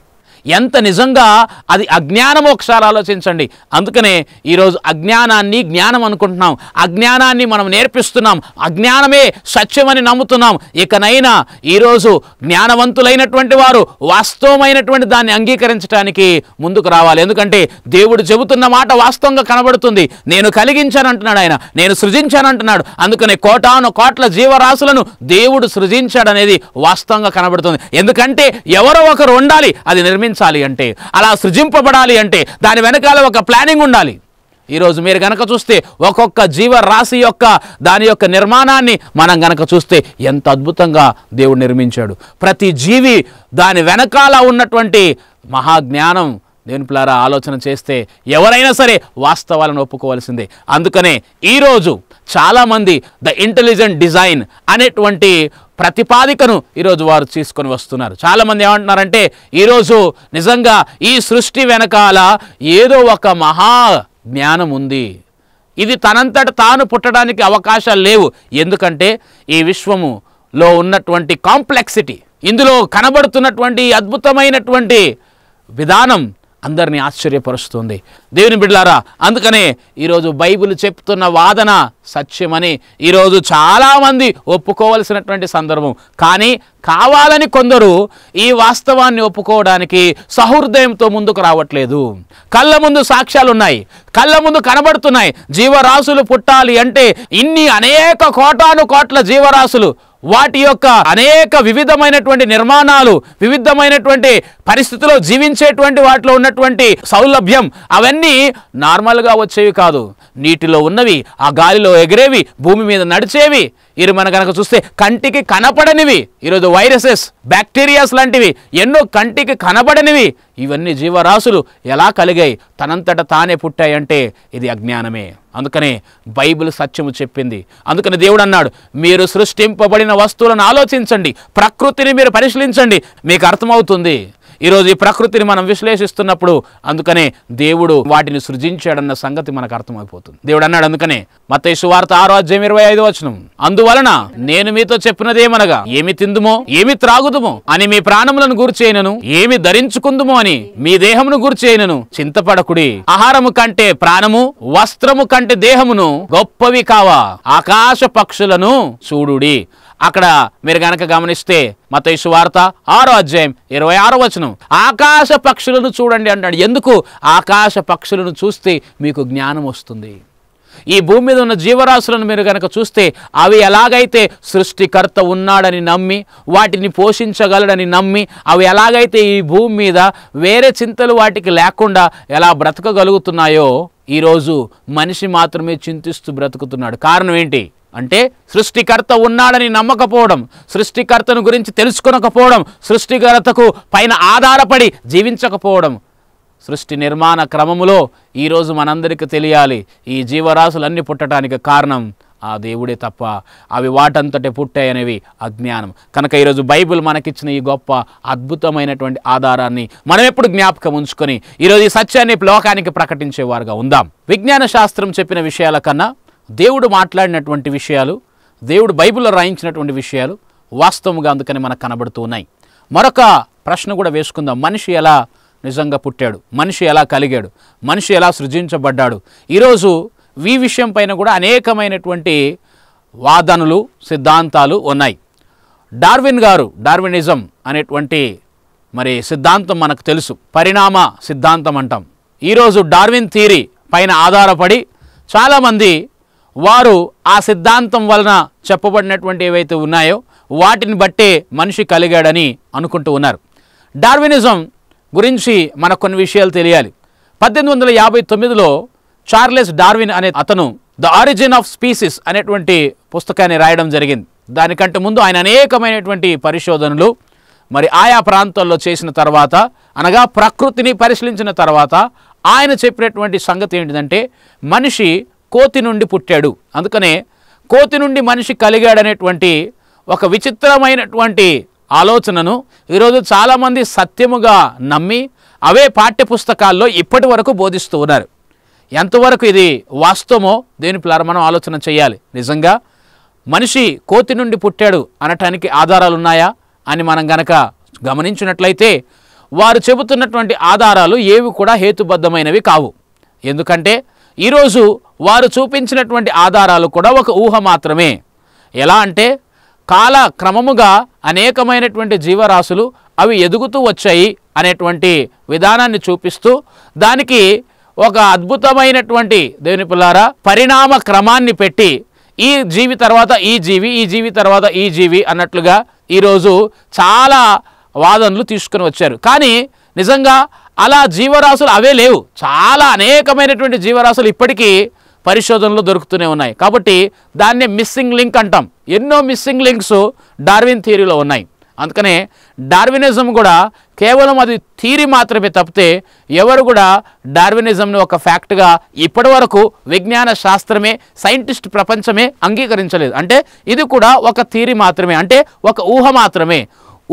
ఎంత నిజంగా అది అజ్ఞానం ఒకసారి ఆలోచించండి అందుకనే ఈరోజు అజ్ఞానాన్ని జ్ఞానం అనుకుంటున్నాం అజ్ఞానాన్ని మనం నేర్పిస్తున్నాం అజ్ఞానమే సత్యమని నమ్ముతున్నాం ఇకనైనా ఈరోజు జ్ఞానవంతులైనటువంటి వారు వాస్తవమైనటువంటి దాన్ని అంగీకరించడానికి ముందుకు రావాలి ఎందుకంటే దేవుడు చెబుతున్న మాట వాస్తవంగా కనబడుతుంది నేను కలిగించానంటున్నాడు ఆయన నేను సృజించానంటున్నాడు అందుకనే కోటాను కోట్ల జీవరాశులను దేవుడు సృజించాడనేది వాస్తవంగా కనబడుతుంది ఎందుకంటే ఎవరో ఒకరు ఉండాలి అది నిర్మించ సృజించాలి అంటే అలా సృజింపబడాలి అంటే దాని వెనకాల ఒక ప్లానింగ్ ఉండాలి ఈరోజు మీరు గనక చూస్తే ఒక్కొక్క జీవ రాశి యొక్క దాని యొక్క నిర్మాణాన్ని మనం గనక చూస్తే ఎంత అద్భుతంగా దేవుడు నిర్మించాడు ప్రతి జీవి దాని వెనకాల ఉన్నటువంటి మహాజ్ఞానం దేవుని పిల్లారా ఆలోచన చేస్తే ఎవరైనా సరే వాస్తవాలను ఒప్పుకోవాల్సిందే అందుకనే ఈరోజు చాలామంది ద ఇంటెలిజెంట్ డిజైన్ అనేటువంటి ప్రతిపాదికను ఈరోజు వారు తీసుకొని వస్తున్నారు చాలామంది ఏమంటున్నారంటే ఈరోజు నిజంగా ఈ సృష్టి వెనకాల ఏదో ఒక మహా జ్ఞానం ఉంది ఇది తనంతట తాను పుట్టడానికి అవకాశాలు లేవు ఎందుకంటే ఈ విశ్వములో ఉన్నటువంటి కాంప్లెక్సిటీ ఇందులో కనబడుతున్నటువంటి అద్భుతమైనటువంటి విధానం అందరినీ ఆశ్చర్యపరుస్తుంది దేవుని బిడ్లారా అందుకనే ఈరోజు బైబిల్ చెప్తున్న వాదన సత్యమని ఈరోజు చాలామంది ఒప్పుకోవలసినటువంటి సందర్భం కానీ కావాలని కొందరు ఈ వాస్తవాన్ని ఒప్పుకోవడానికి సహృదయంతో ముందుకు రావట్లేదు కళ్ళ ముందు సాక్ష్యాలు ఉన్నాయి కళ్ళ ముందు కనబడుతున్నాయి జీవరాశులు పుట్టాలి అంటే ఇన్ని అనేక కోటాను కోట్ల జీవరాశులు వాటి యొక్క అనేక వివిధమైనటువంటి నిర్మాణాలు వివిధమైనటువంటి పరిస్థితుల్లో జీవించేటువంటి వాటిలో ఉన్నటువంటి సౌలభ్యం అవన్నీ నార్మల్గా వచ్చేవి కాదు నీటిలో ఉన్నవి ఆ గాలిలో ఎగిరేవి భూమి మీద నడిచేవి ఇరు మనం కనుక చూస్తే కంటికి కనపడనివి ఈరోజు వైరసెస్ బ్యాక్టీరియాస్ లాంటివి ఎన్నో కంటికి కనపడనివి ఇవన్నీ జీవరాశులు ఎలా కలిగాయి తనంతట తానే పుట్టాయంటే ఇది అజ్ఞానమే అందుకనే బైబిల్ సత్యము చెప్పింది అందుకని దేవుడు అన్నాడు మీరు సృష్టింపబడిన వస్తువులను ఆలోచించండి ప్రకృతిని మీరు పరిశీలించండి మీకు అర్థమవుతుంది ఈరోజు ఈ ప్రకృతిని మనం విశ్లేషిస్తున్నప్పుడు అందుకనే దేవుడు వాటిని సృజించాడన్న సంగతి మనకు అర్థమైపోతుంది దేవుడు అన్నాడు అందుకనే మత వార్త ఆరో అధ్యాయం ఇరవై ఐదు వచనం అందువలన నేను మీతో చెప్పినదేమనగా ఏమి తిందుమో ఏమి త్రాగుదుమో అని మీ ప్రాణములను గురిచేయను ఏమి ధరించుకుందుమో అని మీ దేహమును గురిచేయను చింతపడకుడి ఆహారము కంటే ప్రాణము వస్త్రము కంటే దేహమును గొప్పవి కావా ఆకాశ పక్షులను చూడుడి అక్కడ మీరు గనక గమనిస్తే మతైసు వార్త ఆరో అధ్యాయం ఇరవై ఆరో వచనం ఆకాశ పక్షులను చూడండి అంటాడు ఎందుకు ఆకాశ పక్షులను చూస్తే మీకు జ్ఞానం వస్తుంది ఈ భూమి మీద ఉన్న జీవరాశులను మీరు కనుక చూస్తే అవి ఎలాగైతే సృష్టికర్త ఉన్నాడని నమ్మి వాటిని పోషించగలడని నమ్మి అవి ఎలాగైతే ఈ భూమి మీద వేరే చింతలు వాటికి లేకుండా ఎలా బ్రతకగలుగుతున్నాయో ఈరోజు మనిషి మాత్రమే చింతిస్తూ బ్రతుకుతున్నాడు కారణం ఏంటి అంటే సృష్టికర్త ఉన్నాడని నమ్మకపోవడం సృష్టికర్తను గురించి తెలుసుకొనకపోవడం సృష్టికర్తకు పైన ఆధారపడి జీవించకపోవడం సృష్టి నిర్మాణ క్రమములో ఈరోజు మనందరికీ తెలియాలి ఈ జీవరాశులన్నీ పుట్టడానికి కారణం ఆ దేవుడే తప్ప అవి వాటంతటే పుట్టాయనేవి అజ్ఞానం కనుక ఈరోజు బైబిల్ మనకిచ్చిన ఈ గొప్ప అద్భుతమైనటువంటి ఆధారాన్ని మనం ఎప్పుడు జ్ఞాపకం ఉంచుకొని ఈరోజు ఈ సత్యాన్ని లోకానికి ప్రకటించేవారుగా ఉందాం విజ్ఞాన శాస్త్రం చెప్పిన విషయాల కన్నా దేవుడు మాట్లాడినటువంటి విషయాలు దేవుడు బైబిల్లో రాయించినటువంటి విషయాలు వాస్తవంగా అందుకని మనకు కనబడుతూ ఉన్నాయి మరొక ప్రశ్న కూడా వేసుకుందాం మనిషి ఎలా నిజంగా పుట్టాడు మనిషి ఎలా కలిగాడు మనిషి ఎలా సృజించబడ్డాడు ఈరోజు ఈ విషయం పైన కూడా అనేకమైనటువంటి వాదనలు సిద్ధాంతాలు ఉన్నాయి డార్విన్ గారు డార్వినిజం అనేటువంటి మరి సిద్ధాంతం మనకు తెలుసు పరిణామ సిద్ధాంతం అంటాం ఈరోజు డార్విన్ థీరీ పైన ఆధారపడి చాలామంది వారు ఆ సిద్ధాంతం వలన చెప్పబడినటువంటి ఏవైతే ఉన్నాయో వాటిని బట్టే మనిషి కలిగాడని అనుకుంటూ ఉన్నారు డార్వినిజం గురించి మనకు కొన్ని విషయాలు తెలియాలి పద్దెనిమిది వందల యాభై తొమ్మిదిలో చార్లెస్ డార్విన్ అనే అతను ద ఆరిజిన్ ఆఫ్ స్పీసిస్ అనేటువంటి పుస్తకాన్ని రాయడం జరిగింది దానికంటే ముందు ఆయన అనేకమైనటువంటి పరిశోధనలు మరి ఆయా ప్రాంతాల్లో చేసిన తర్వాత అనగా ప్రకృతిని పరిశీలించిన తర్వాత ఆయన చెప్పినటువంటి సంగతి ఏంటిదంటే మనిషి కోతి నుండి పుట్టాడు అందుకనే కోతి నుండి మనిషి కలిగాడనేటువంటి ఒక విచిత్రమైనటువంటి ఆలోచనను ఈరోజు చాలామంది సత్యముగా నమ్మి అవే పాఠ్యపుస్తకాల్లో ఇప్పటి వరకు బోధిస్తూ ఉన్నారు ఎంతవరకు ఇది వాస్తవమో దీని మనం ఆలోచన చేయాలి నిజంగా మనిషి కోతి నుండి పుట్టాడు అనటానికి ఆధారాలు ఉన్నాయా అని మనం గనక గమనించినట్లయితే వారు చెబుతున్నటువంటి ఆధారాలు ఏవి కూడా హేతుబద్ధమైనవి కావు ఎందుకంటే ఈరోజు వారు చూపించినటువంటి ఆధారాలు కూడా ఒక ఊహ మాత్రమే ఎలా అంటే కాల క్రమముగా అనేకమైనటువంటి జీవరాశులు అవి ఎదుగుతూ వచ్చాయి అనేటువంటి విధానాన్ని చూపిస్తూ దానికి ఒక అద్భుతమైనటువంటి దేవుని పిల్లారా పరిణామ క్రమాన్ని పెట్టి ఈ జీవి తర్వాత ఈ జీవి ఈ జీవి తర్వాత ఈ జీవి అన్నట్లుగా ఈరోజు చాలా వాదనలు తీసుకుని వచ్చారు కానీ నిజంగా అలా జీవరాశులు అవే లేవు చాలా అనేకమైనటువంటి జీవరాశులు ఇప్పటికీ పరిశోధనలు దొరుకుతూనే ఉన్నాయి కాబట్టి దాన్ని మిస్సింగ్ లింక్ అంటాం ఎన్నో మిస్సింగ్ లింక్స్ డార్విన్ థియరీలో ఉన్నాయి అందుకనే డార్వినిజం కూడా కేవలం అది థీరీ మాత్రమే తప్పితే ఎవరు కూడా డార్వినిజంని ఒక ఫ్యాక్ట్గా ఇప్పటి వరకు విజ్ఞాన శాస్త్రమే సైంటిస్ట్ ప్రపంచమే అంగీకరించలేదు అంటే ఇది కూడా ఒక థీరీ మాత్రమే అంటే ఒక ఊహ మాత్రమే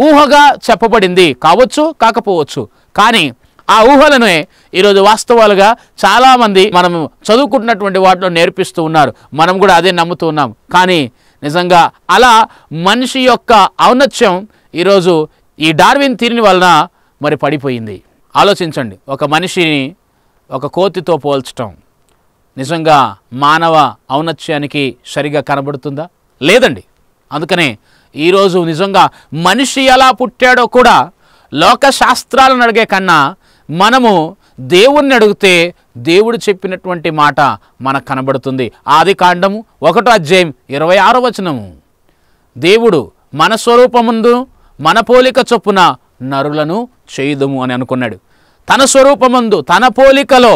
ఊహగా చెప్పబడింది కావచ్చు కాకపోవచ్చు కానీ ఆ ఊహలనే ఈరోజు వాస్తవాలుగా చాలామంది మనం చదువుకుంటున్నటువంటి వాటిలో నేర్పిస్తూ ఉన్నారు మనం కూడా అదే నమ్ముతూ ఉన్నాం కానీ నిజంగా అలా మనిషి యొక్క ఔన్నత్యం ఈరోజు ఈ డార్విన్ తీరిని వలన మరి పడిపోయింది ఆలోచించండి ఒక మనిషిని ఒక కోతితో పోల్చటం నిజంగా మానవ ఔన్నత్యానికి సరిగా కనబడుతుందా లేదండి అందుకనే ఈరోజు నిజంగా మనిషి ఎలా పుట్టాడో కూడా లోకశాస్త్రాలను అడిగే కన్నా మనము దేవుణ్ణి అడిగితే దేవుడు చెప్పినటువంటి మాట మనకు కనబడుతుంది ఆది కాండము ఒకటో అధ్యాయం ఇరవై ఆరో వచనము దేవుడు మన స్వరూపముందు మన పోలిక చొప్పున నరులను చేయదుము అని అనుకున్నాడు తన స్వరూపముందు తన పోలికలో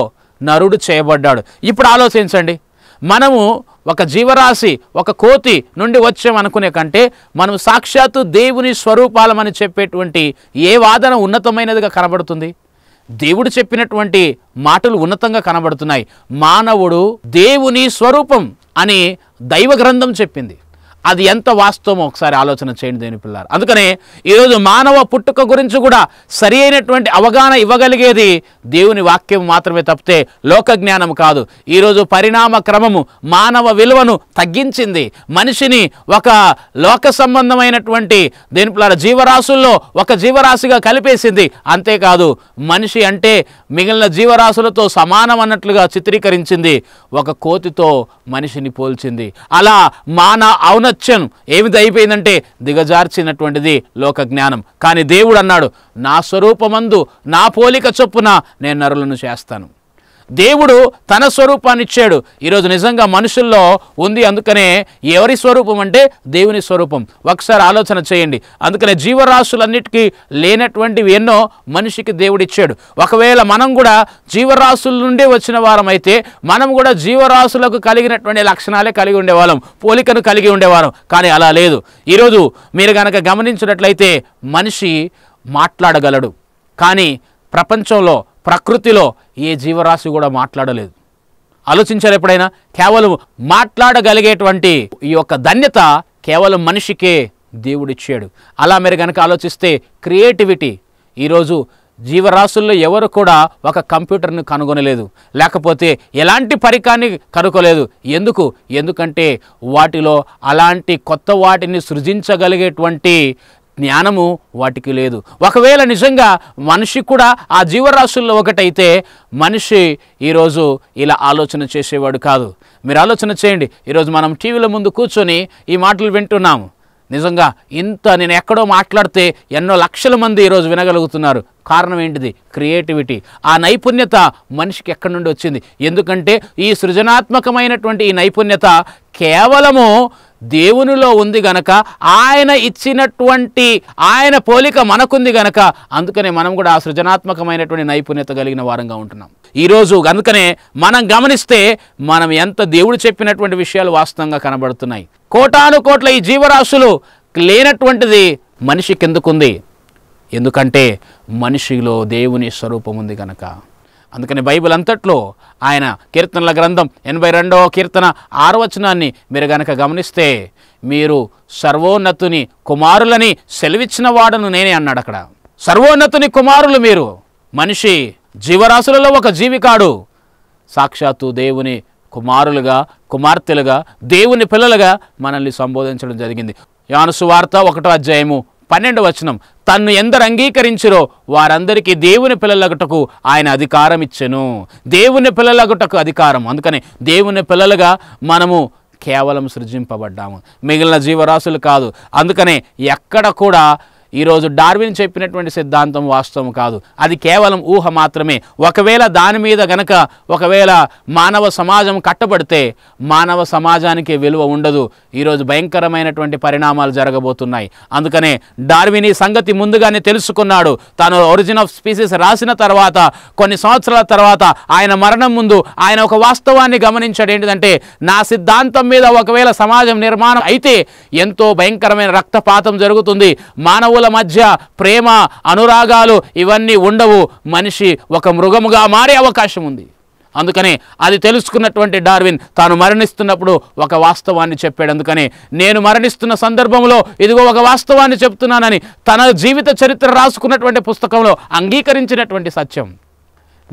నరుడు చేయబడ్డాడు ఇప్పుడు ఆలోచించండి మనము ఒక జీవరాశి ఒక కోతి నుండి వచ్చామనుకునే కంటే మనం సాక్షాత్తు దేవుని స్వరూపాలమని చెప్పేటువంటి ఏ వాదన ఉన్నతమైనదిగా కనబడుతుంది దేవుడు చెప్పినటువంటి మాటలు ఉన్నతంగా కనబడుతున్నాయి మానవుడు దేవుని స్వరూపం అని దైవ గ్రంథం చెప్పింది అది ఎంత వాస్తవమో ఒకసారి ఆలోచన చేయండి దేని పిల్లలు అందుకనే ఈరోజు మానవ పుట్టుక గురించి కూడా సరి అయినటువంటి అవగాహన ఇవ్వగలిగేది దేవుని వాక్యం మాత్రమే తప్పితే లోక జ్ఞానం కాదు ఈరోజు పరిణామ క్రమము మానవ విలువను తగ్గించింది మనిషిని ఒక లోక సంబంధమైనటువంటి దేని పిల్లల జీవరాశుల్లో ఒక జీవరాశిగా కలిపేసింది అంతేకాదు మనిషి అంటే మిగిలిన జీవరాశులతో సమానం అన్నట్లుగా చిత్రీకరించింది ఒక కోతితో మనిషిని పోల్చింది అలా మాన అవున వచ్చాను ఏమిది అయిపోయిందంటే దిగజార్చినటువంటిది లోక జ్ఞానం కానీ దేవుడు అన్నాడు నా స్వరూపమందు నా పోలిక చొప్పున నేను నరులను చేస్తాను దేవుడు తన స్వరూపాన్ని ఇచ్చాడు ఈరోజు నిజంగా మనుషుల్లో ఉంది అందుకనే ఎవరి స్వరూపం అంటే దేవుని స్వరూపం ఒకసారి ఆలోచన చేయండి అందుకనే జీవరాశులన్నిటికీ లేనటువంటివి ఎన్నో మనిషికి దేవుడిచ్చాడు ఒకవేళ మనం కూడా జీవరాశుల నుండే వచ్చిన వారమైతే మనం కూడా జీవరాశులకు కలిగినటువంటి లక్షణాలే కలిగి ఉండేవాళ్ళం పోలికను కలిగి ఉండేవారం కానీ అలా లేదు ఈరోజు మీరు కనుక గమనించినట్లయితే మనిషి మాట్లాడగలడు కానీ ప్రపంచంలో ప్రకృతిలో ఏ జీవరాశి కూడా మాట్లాడలేదు ఆలోచించారు ఎప్పుడైనా కేవలం మాట్లాడగలిగేటువంటి ఈ యొక్క ధన్యత కేవలం మనిషికే దేవుడిచ్చాడు అలా మీరు కనుక ఆలోచిస్తే క్రియేటివిటీ ఈరోజు జీవరాశుల్లో ఎవరు కూడా ఒక కంప్యూటర్ని కనుగొనలేదు లేకపోతే ఎలాంటి పరికాన్ని కనుక్కోలేదు ఎందుకు ఎందుకంటే వాటిలో అలాంటి కొత్త వాటిని సృజించగలిగేటువంటి జ్ఞానము వాటికి లేదు ఒకవేళ నిజంగా మనిషి కూడా ఆ జీవరాశుల్లో ఒకటైతే మనిషి ఈరోజు ఇలా ఆలోచన చేసేవాడు కాదు మీరు ఆలోచన చేయండి ఈరోజు మనం టీవీల ముందు కూర్చొని ఈ మాటలు వింటున్నాము నిజంగా ఇంత నేను ఎక్కడో మాట్లాడితే ఎన్నో లక్షల మంది ఈరోజు వినగలుగుతున్నారు కారణం ఏంటిది క్రియేటివిటీ ఆ నైపుణ్యత మనిషికి ఎక్కడి నుండి వచ్చింది ఎందుకంటే ఈ సృజనాత్మకమైనటువంటి ఈ నైపుణ్యత కేవలము దేవునిలో ఉంది గనక ఆయన ఇచ్చినటువంటి ఆయన పోలిక మనకుంది గనక అందుకనే మనం కూడా ఆ సృజనాత్మకమైనటువంటి నైపుణ్యత కలిగిన వారంగా ఉంటున్నాం ఈరోజు అందుకనే మనం గమనిస్తే మనం ఎంత దేవుడు చెప్పినటువంటి విషయాలు వాస్తవంగా కనబడుతున్నాయి కోటాను కోట్ల ఈ జీవరాశులు లేనటువంటిది మనిషికి ఎందుకుంది ఎందుకంటే మనిషిలో దేవుని స్వరూపం ఉంది కనుక అందుకని బైబిల్ అంతట్లో ఆయన కీర్తనల గ్రంథం ఎనభై రెండవ కీర్తన ఆరవచనాన్ని మీరు గనక గమనిస్తే మీరు సర్వోన్నతుని కుమారులని సెలవిచ్చిన వాడను నేనే అన్నాడు అక్కడ సర్వోన్నతుని కుమారులు మీరు మనిషి జీవరాశులలో ఒక జీవికాడు సాక్షాత్తు దేవుని కుమారులుగా కుమార్తెలుగా దేవుని పిల్లలుగా మనల్ని సంబోధించడం జరిగింది యానుసు వార్త ఒకటో అధ్యాయము పన్నెండు వచనం తన్ను ఎందరు అంగీకరించరో వారందరికీ దేవుని పిల్లలగుటకు ఆయన అధికారం ఇచ్చెను దేవుని పిల్లలగుటకు అధికారం అందుకనే దేవుని పిల్లలుగా మనము కేవలం సృజింపబడ్డాము మిగిలిన జీవరాశులు కాదు అందుకనే ఎక్కడ కూడా ఈరోజు డార్విన్ చెప్పినటువంటి సిద్ధాంతం వాస్తవం కాదు అది కేవలం ఊహ మాత్రమే ఒకవేళ దాని మీద గనక ఒకవేళ మానవ సమాజం కట్టబడితే మానవ సమాజానికి విలువ ఉండదు ఈరోజు భయంకరమైనటువంటి పరిణామాలు జరగబోతున్నాయి అందుకనే డార్విన్ ఈ సంగతి ముందుగానే తెలుసుకున్నాడు తాను ఒరిజిన్ ఆఫ్ స్పీసీస్ రాసిన తర్వాత కొన్ని సంవత్సరాల తర్వాత ఆయన మరణం ముందు ఆయన ఒక వాస్తవాన్ని గమనించాడు ఏంటిదంటే నా సిద్ధాంతం మీద ఒకవేళ సమాజం నిర్మాణం అయితే ఎంతో భయంకరమైన రక్తపాతం జరుగుతుంది మానవుల వస్తువుల మధ్య ప్రేమ అనురాగాలు ఇవన్నీ ఉండవు మనిషి ఒక మృగముగా మారే అవకాశం ఉంది అందుకని అది తెలుసుకున్నటువంటి డార్విన్ తాను మరణిస్తున్నప్పుడు ఒక వాస్తవాన్ని చెప్పాడు అందుకని నేను మరణిస్తున్న సందర్భంలో ఇదిగో ఒక వాస్తవాన్ని చెప్తున్నానని తన జీవిత చరిత్ర రాసుకున్నటువంటి పుస్తకంలో అంగీకరించినటువంటి సత్యం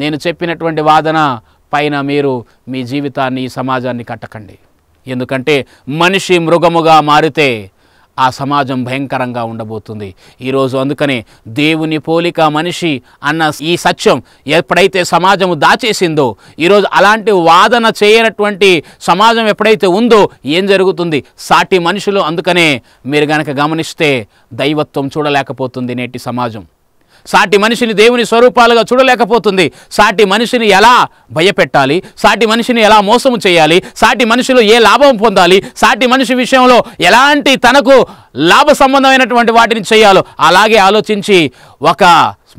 నేను చెప్పినటువంటి వాదన పైన మీరు మీ జీవితాన్ని సమాజాన్ని కట్టకండి ఎందుకంటే మనిషి మృగముగా మారితే ఆ సమాజం భయంకరంగా ఉండబోతుంది ఈరోజు అందుకనే దేవుని పోలిక మనిషి అన్న ఈ సత్యం ఎప్పుడైతే సమాజము దాచేసిందో ఈరోజు అలాంటి వాదన చేయనటువంటి సమాజం ఎప్పుడైతే ఉందో ఏం జరుగుతుంది సాటి మనుషులు అందుకనే మీరు గనక గమనిస్తే దైవత్వం చూడలేకపోతుంది నేటి సమాజం సాటి మనిషిని దేవుని స్వరూపాలుగా చూడలేకపోతుంది సాటి మనిషిని ఎలా భయపెట్టాలి సాటి మనిషిని ఎలా మోసము చేయాలి సాటి మనిషిలో ఏ లాభం పొందాలి సాటి మనిషి విషయంలో ఎలాంటి తనకు లాభ సంబంధమైనటువంటి వాటిని చేయాలో అలాగే ఆలోచించి ఒక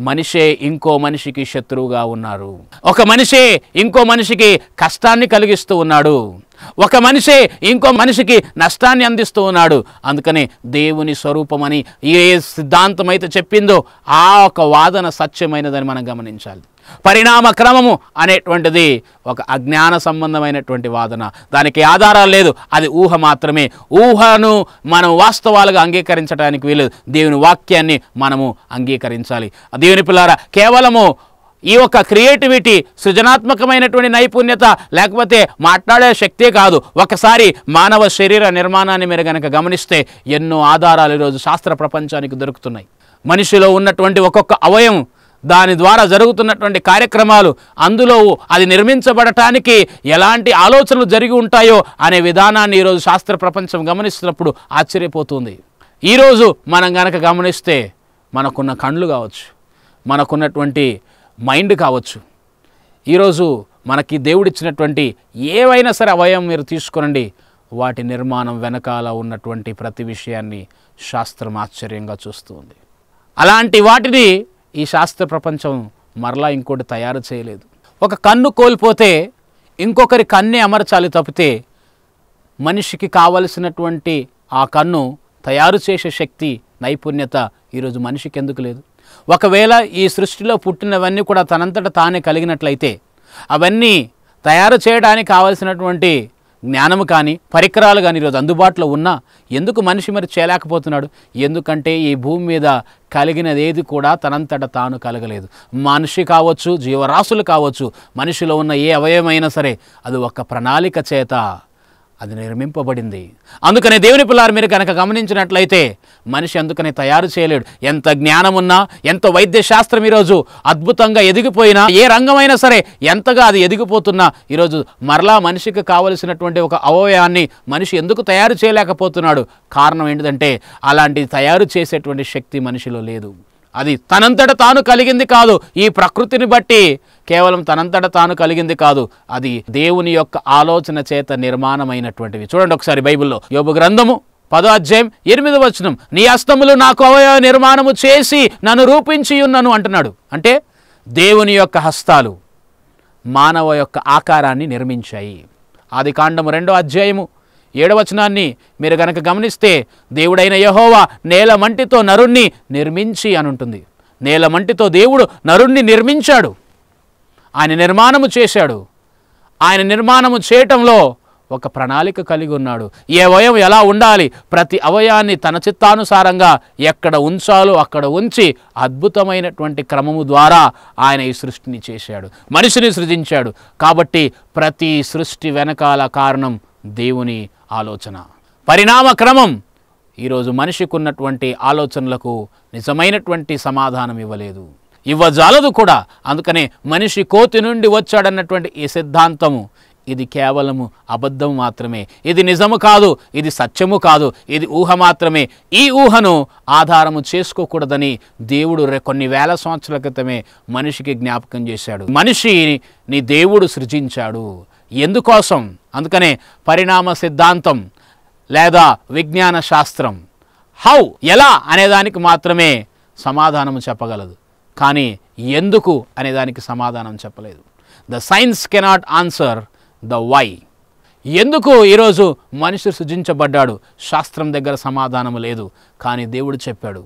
మనిషే ఇంకో మనిషికి శత్రువుగా ఉన్నారు ఒక మనిషే ఇంకో మనిషికి కష్టాన్ని కలిగిస్తూ ఉన్నాడు ఒక మనిషే ఇంకో మనిషికి నష్టాన్ని అందిస్తూ ఉన్నాడు అందుకనే దేవుని స్వరూపమని ఏ సిద్ధాంతం అయితే చెప్పిందో ఆ ఒక వాదన సత్యమైనదని మనం గమనించాలి పరిణామ క్రమము అనేటువంటిది ఒక అజ్ఞాన సంబంధమైనటువంటి వాదన దానికి ఆధారాలు లేదు అది ఊహ మాత్రమే ఊహను మనం వాస్తవాలుగా అంగీకరించడానికి వీలు దేవుని వాక్యాన్ని మనము అంగీకరించాలి దేవుని పిల్లారా కేవలము ఈ యొక్క క్రియేటివిటీ సృజనాత్మకమైనటువంటి నైపుణ్యత లేకపోతే మాట్లాడే శక్తే కాదు ఒకసారి మానవ శరీర నిర్మాణాన్ని మీరు కనుక గమనిస్తే ఎన్నో ఆధారాలు ఈరోజు శాస్త్ర ప్రపంచానికి దొరుకుతున్నాయి మనిషిలో ఉన్నటువంటి ఒక్కొక్క అవయం దాని ద్వారా జరుగుతున్నటువంటి కార్యక్రమాలు అందులో అది నిర్మించబడటానికి ఎలాంటి ఆలోచనలు జరిగి ఉంటాయో అనే విధానాన్ని ఈరోజు శాస్త్ర ప్రపంచం గమనిస్తున్నప్పుడు ఆశ్చర్యపోతుంది ఈరోజు మనం కనుక గమనిస్తే మనకున్న కండ్లు కావచ్చు మనకున్నటువంటి మైండ్ కావచ్చు ఈరోజు మనకి దేవుడిచ్చినటువంటి ఏవైనా సరే అవయం మీరు తీసుకునండి వాటి నిర్మాణం వెనకాల ఉన్నటువంటి ప్రతి విషయాన్ని శాస్త్రం ఆశ్చర్యంగా చూస్తూ ఉంది అలాంటి వాటిని ఈ శాస్త్ర ప్రపంచం మరలా ఇంకోటి తయారు చేయలేదు ఒక కన్ను కోల్పోతే ఇంకొకరి కన్నే అమర్చాలి తప్పితే మనిషికి కావలసినటువంటి ఆ కన్ను తయారు చేసే శక్తి నైపుణ్యత ఈరోజు మనిషికి ఎందుకు లేదు ఒకవేళ ఈ సృష్టిలో పుట్టినవన్నీ కూడా తనంతట తానే కలిగినట్లయితే అవన్నీ తయారు చేయడానికి కావలసినటువంటి జ్ఞానము కానీ పరికరాలు కానీ ఈరోజు అందుబాటులో ఉన్నా ఎందుకు మనిషి మరి చేయలేకపోతున్నాడు ఎందుకంటే ఈ భూమి మీద కలిగినదేది కూడా తనంతట తాను కలగలేదు మనిషి కావచ్చు జీవరాశులు కావచ్చు మనిషిలో ఉన్న ఏ అవయవమైనా సరే అది ఒక ప్రణాళిక చేత అది నిర్మింపబడింది అందుకనే దేవుని పిల్లారు మీరు కనుక గమనించినట్లయితే మనిషి అందుకనే తయారు చేయలేడు ఎంత జ్ఞానమున్నా ఎంత వైద్యశాస్త్రం ఈరోజు అద్భుతంగా ఎదిగిపోయినా ఏ రంగమైనా సరే ఎంతగా అది ఎదిగిపోతున్నా ఈరోజు మరలా మనిషికి కావలసినటువంటి ఒక అవయవాన్ని మనిషి ఎందుకు తయారు చేయలేకపోతున్నాడు కారణం ఏంటంటే అలాంటి తయారు చేసేటువంటి శక్తి మనిషిలో లేదు అది తనంతట తాను కలిగింది కాదు ఈ ప్రకృతిని బట్టి కేవలం తనంతట తాను కలిగింది కాదు అది దేవుని యొక్క ఆలోచన చేత నిర్మాణమైనటువంటివి చూడండి ఒకసారి బైబిల్లో యోబు గ్రంథము పదో అధ్యాయం ఎనిమిది వచనం నీ అస్తములు నాకు అవయవ నిర్మాణము చేసి నన్ను రూపించి ఉన్నను అంటున్నాడు అంటే దేవుని యొక్క హస్తాలు మానవ యొక్క ఆకారాన్ని నిర్మించాయి ఆది కాండము రెండో అధ్యాయము ఏడవచనాన్ని మీరు గనక గమనిస్తే దేవుడైన యహోవా నేల మంటితో నరుణ్ణి నిర్మించి అనుంటుంది నేల మంటితో దేవుడు నరుణ్ణి నిర్మించాడు ఆయన నిర్మాణము చేశాడు ఆయన నిర్మాణము చేయటంలో ఒక ప్రణాళిక కలిగి ఉన్నాడు ఏ అవయం ఎలా ఉండాలి ప్రతి అవయాన్ని తన చిత్తానుసారంగా ఎక్కడ ఉంచాలో అక్కడ ఉంచి అద్భుతమైనటువంటి క్రమము ద్వారా ఆయన ఈ సృష్టిని చేశాడు మనిషిని సృజించాడు కాబట్టి ప్రతి సృష్టి వెనకాల కారణం దేవుని ఆలోచన పరిణామ క్రమం ఈరోజు మనిషికి ఉన్నటువంటి ఆలోచనలకు నిజమైనటువంటి సమాధానం ఇవ్వలేదు ఇవ్వజాలదు కూడా అందుకనే మనిషి కోతి నుండి వచ్చాడన్నటువంటి ఈ సిద్ధాంతము ఇది కేవలము అబద్ధం మాత్రమే ఇది నిజము కాదు ఇది సత్యము కాదు ఇది ఊహ మాత్రమే ఈ ఊహను ఆధారము చేసుకోకూడదని దేవుడు కొన్ని వేల సంవత్సరాల క్రితమే మనిషికి జ్ఞాపకం చేశాడు మనిషిని దేవుడు సృజించాడు ఎందుకోసం అందుకనే పరిణామ సిద్ధాంతం లేదా విజ్ఞాన శాస్త్రం హౌ ఎలా అనేదానికి మాత్రమే సమాధానం చెప్పగలదు కానీ ఎందుకు అనేదానికి సమాధానం చెప్పలేదు the science cannot answer the why ఎందుకు ఈరోజు మనిషి సృజించబడ్డాడు శాస్త్రం దగ్గర సమాధానం లేదు కానీ దేవుడు చెప్పాడు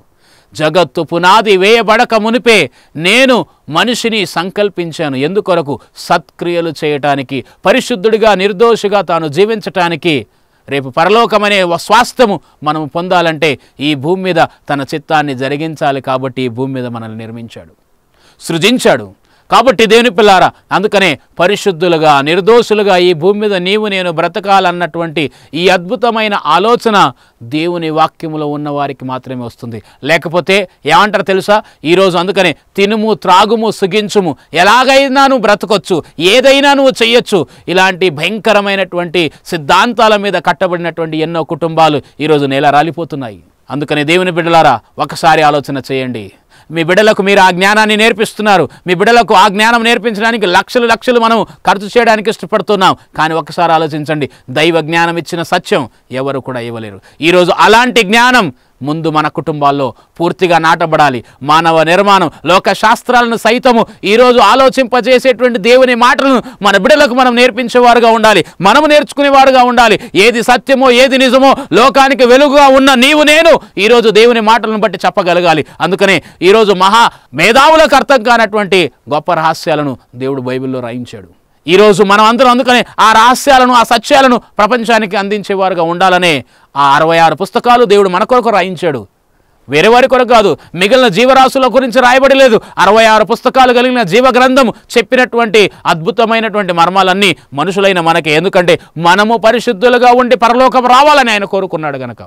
జగత్తు పునాది వేయబడక మునిపే నేను మనిషిని సంకల్పించాను ఎందుకొరకు సత్క్రియలు చేయటానికి పరిశుద్ధుడిగా నిర్దోషిగా తాను జీవించటానికి రేపు పరలోకమనే స్వాస్థ్యము మనము పొందాలంటే ఈ భూమి మీద తన చిత్తాన్ని జరిగించాలి కాబట్టి ఈ భూమి మీద మనల్ని నిర్మించాడు సృజించాడు కాబట్టి దేవుని పిల్లారా అందుకనే పరిశుద్ధులుగా నిర్దోషులుగా ఈ భూమి మీద నీవు నేను బ్రతకాలన్నటువంటి ఈ అద్భుతమైన ఆలోచన దేవుని వాక్యములో ఉన్న వారికి మాత్రమే వస్తుంది లేకపోతే ఏమంటారు తెలుసా ఈరోజు అందుకనే తినుము త్రాగుము సుగించుము ఎలాగైనా నువ్వు బ్రతకొచ్చు ఏదైనా నువ్వు చేయొచ్చు ఇలాంటి భయంకరమైనటువంటి సిద్ధాంతాల మీద కట్టబడినటువంటి ఎన్నో కుటుంబాలు ఈరోజు నేల రాలిపోతున్నాయి అందుకనే దేవుని బిడ్డలారా ఒకసారి ఆలోచన చేయండి మీ బిడ్డలకు మీరు ఆ జ్ఞానాన్ని నేర్పిస్తున్నారు మీ బిడ్డలకు ఆ జ్ఞానం నేర్పించడానికి లక్షలు లక్షలు మనం ఖర్చు చేయడానికి ఇష్టపడుతున్నాం కానీ ఒకసారి ఆలోచించండి దైవ జ్ఞానం ఇచ్చిన సత్యం ఎవరు కూడా ఇవ్వలేరు ఈరోజు అలాంటి జ్ఞానం ముందు మన కుటుంబాల్లో పూర్తిగా నాటబడాలి మానవ నిర్మాణం లోక శాస్త్రాలను సైతము ఈరోజు ఆలోచింపజేసేటువంటి దేవుని మాటలను మన బిడ్డలకు మనం నేర్పించేవారుగా ఉండాలి మనము నేర్చుకునేవారుగా ఉండాలి ఏది సత్యమో ఏది నిజమో లోకానికి వెలుగుగా ఉన్న నీవు నేను ఈరోజు దేవుని మాటలను బట్టి చెప్పగలగాలి అందుకనే ఈరోజు మహా మేధావులకు అర్థం కానటువంటి గొప్ప రహస్యాలను దేవుడు బైబిల్లో రాయించాడు ఈరోజు మనం అందరం అందుకనే ఆ రహస్యాలను ఆ సత్యాలను ప్రపంచానికి అందించేవారుగా ఉండాలనే ఆ అరవై ఆరు పుస్తకాలు దేవుడు మన కొరకు రాయించాడు వేరే వారి కొరకు కాదు మిగిలిన జీవరాశుల గురించి రాయబడి లేదు అరవై ఆరు పుస్తకాలు కలిగిన జీవ గ్రంథం చెప్పినటువంటి అద్భుతమైనటువంటి మర్మాలన్నీ మనుషులైన మనకి ఎందుకంటే మనము పరిశుద్ధులుగా ఉండి పరలోకం రావాలని ఆయన కోరుకున్నాడు గనక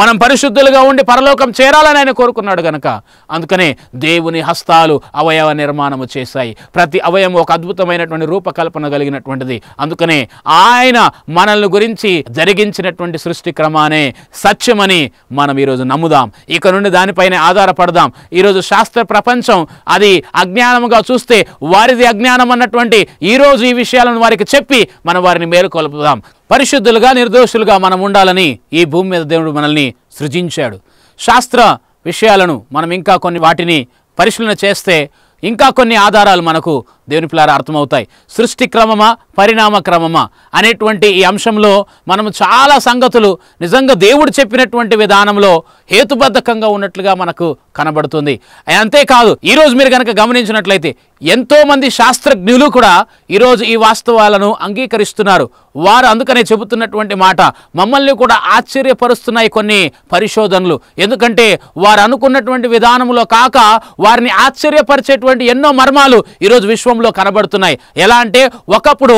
మనం పరిశుద్ధులుగా ఉండి పరలోకం చేరాలని ఆయన కోరుకున్నాడు గనక అందుకనే దేవుని హస్తాలు అవయవ నిర్మాణము చేశాయి ప్రతి అవయవం ఒక అద్భుతమైనటువంటి రూపకల్పన కలిగినటువంటిది అందుకనే ఆయన మనల్ని గురించి జరిగించినటువంటి సృష్టి క్రమానే సత్యమని మనం ఈరోజు నమ్ముదాం ఇక నుండి దానిపైన ఆధారపడదాం ఈరోజు శాస్త్ర ప్రపంచం అది అజ్ఞానముగా చూస్తే వారిది అజ్ఞానం అన్నటువంటి ఈరోజు ఈ విషయాలను వారికి చెప్పి మనం వారిని మేలుకొల్పుదాం పరిశుద్ధులుగా నిర్దోషులుగా మనం ఉండాలని ఈ భూమి మీద దేవుడు మనల్ని సృజించాడు శాస్త్ర విషయాలను మనం ఇంకా కొన్ని వాటిని పరిశీలన చేస్తే ఇంకా కొన్ని ఆధారాలు మనకు దేవుని పిల్లలు అర్థమవుతాయి సృష్టి క్రమమా పరిణామ క్రమమా అనేటువంటి ఈ అంశంలో మనము చాలా సంగతులు నిజంగా దేవుడు చెప్పినటువంటి విధానంలో హేతుబద్ధకంగా ఉన్నట్లుగా మనకు కనబడుతుంది అంతేకాదు ఈరోజు మీరు కనుక గమనించినట్లయితే ఎంతోమంది శాస్త్రజ్ఞులు కూడా ఈరోజు ఈ వాస్తవాలను అంగీకరిస్తున్నారు వారు అందుకనే చెబుతున్నటువంటి మాట మమ్మల్ని కూడా ఆశ్చర్యపరుస్తున్నాయి కొన్ని పరిశోధనలు ఎందుకంటే వారు అనుకున్నటువంటి విధానంలో కాక వారిని ఆశ్చర్యపరిచేటువంటి ఎన్నో మర్మాలు ఈరోజు విశ్వ రూపంలో కనబడుతున్నాయి ఎలా అంటే ఒకప్పుడు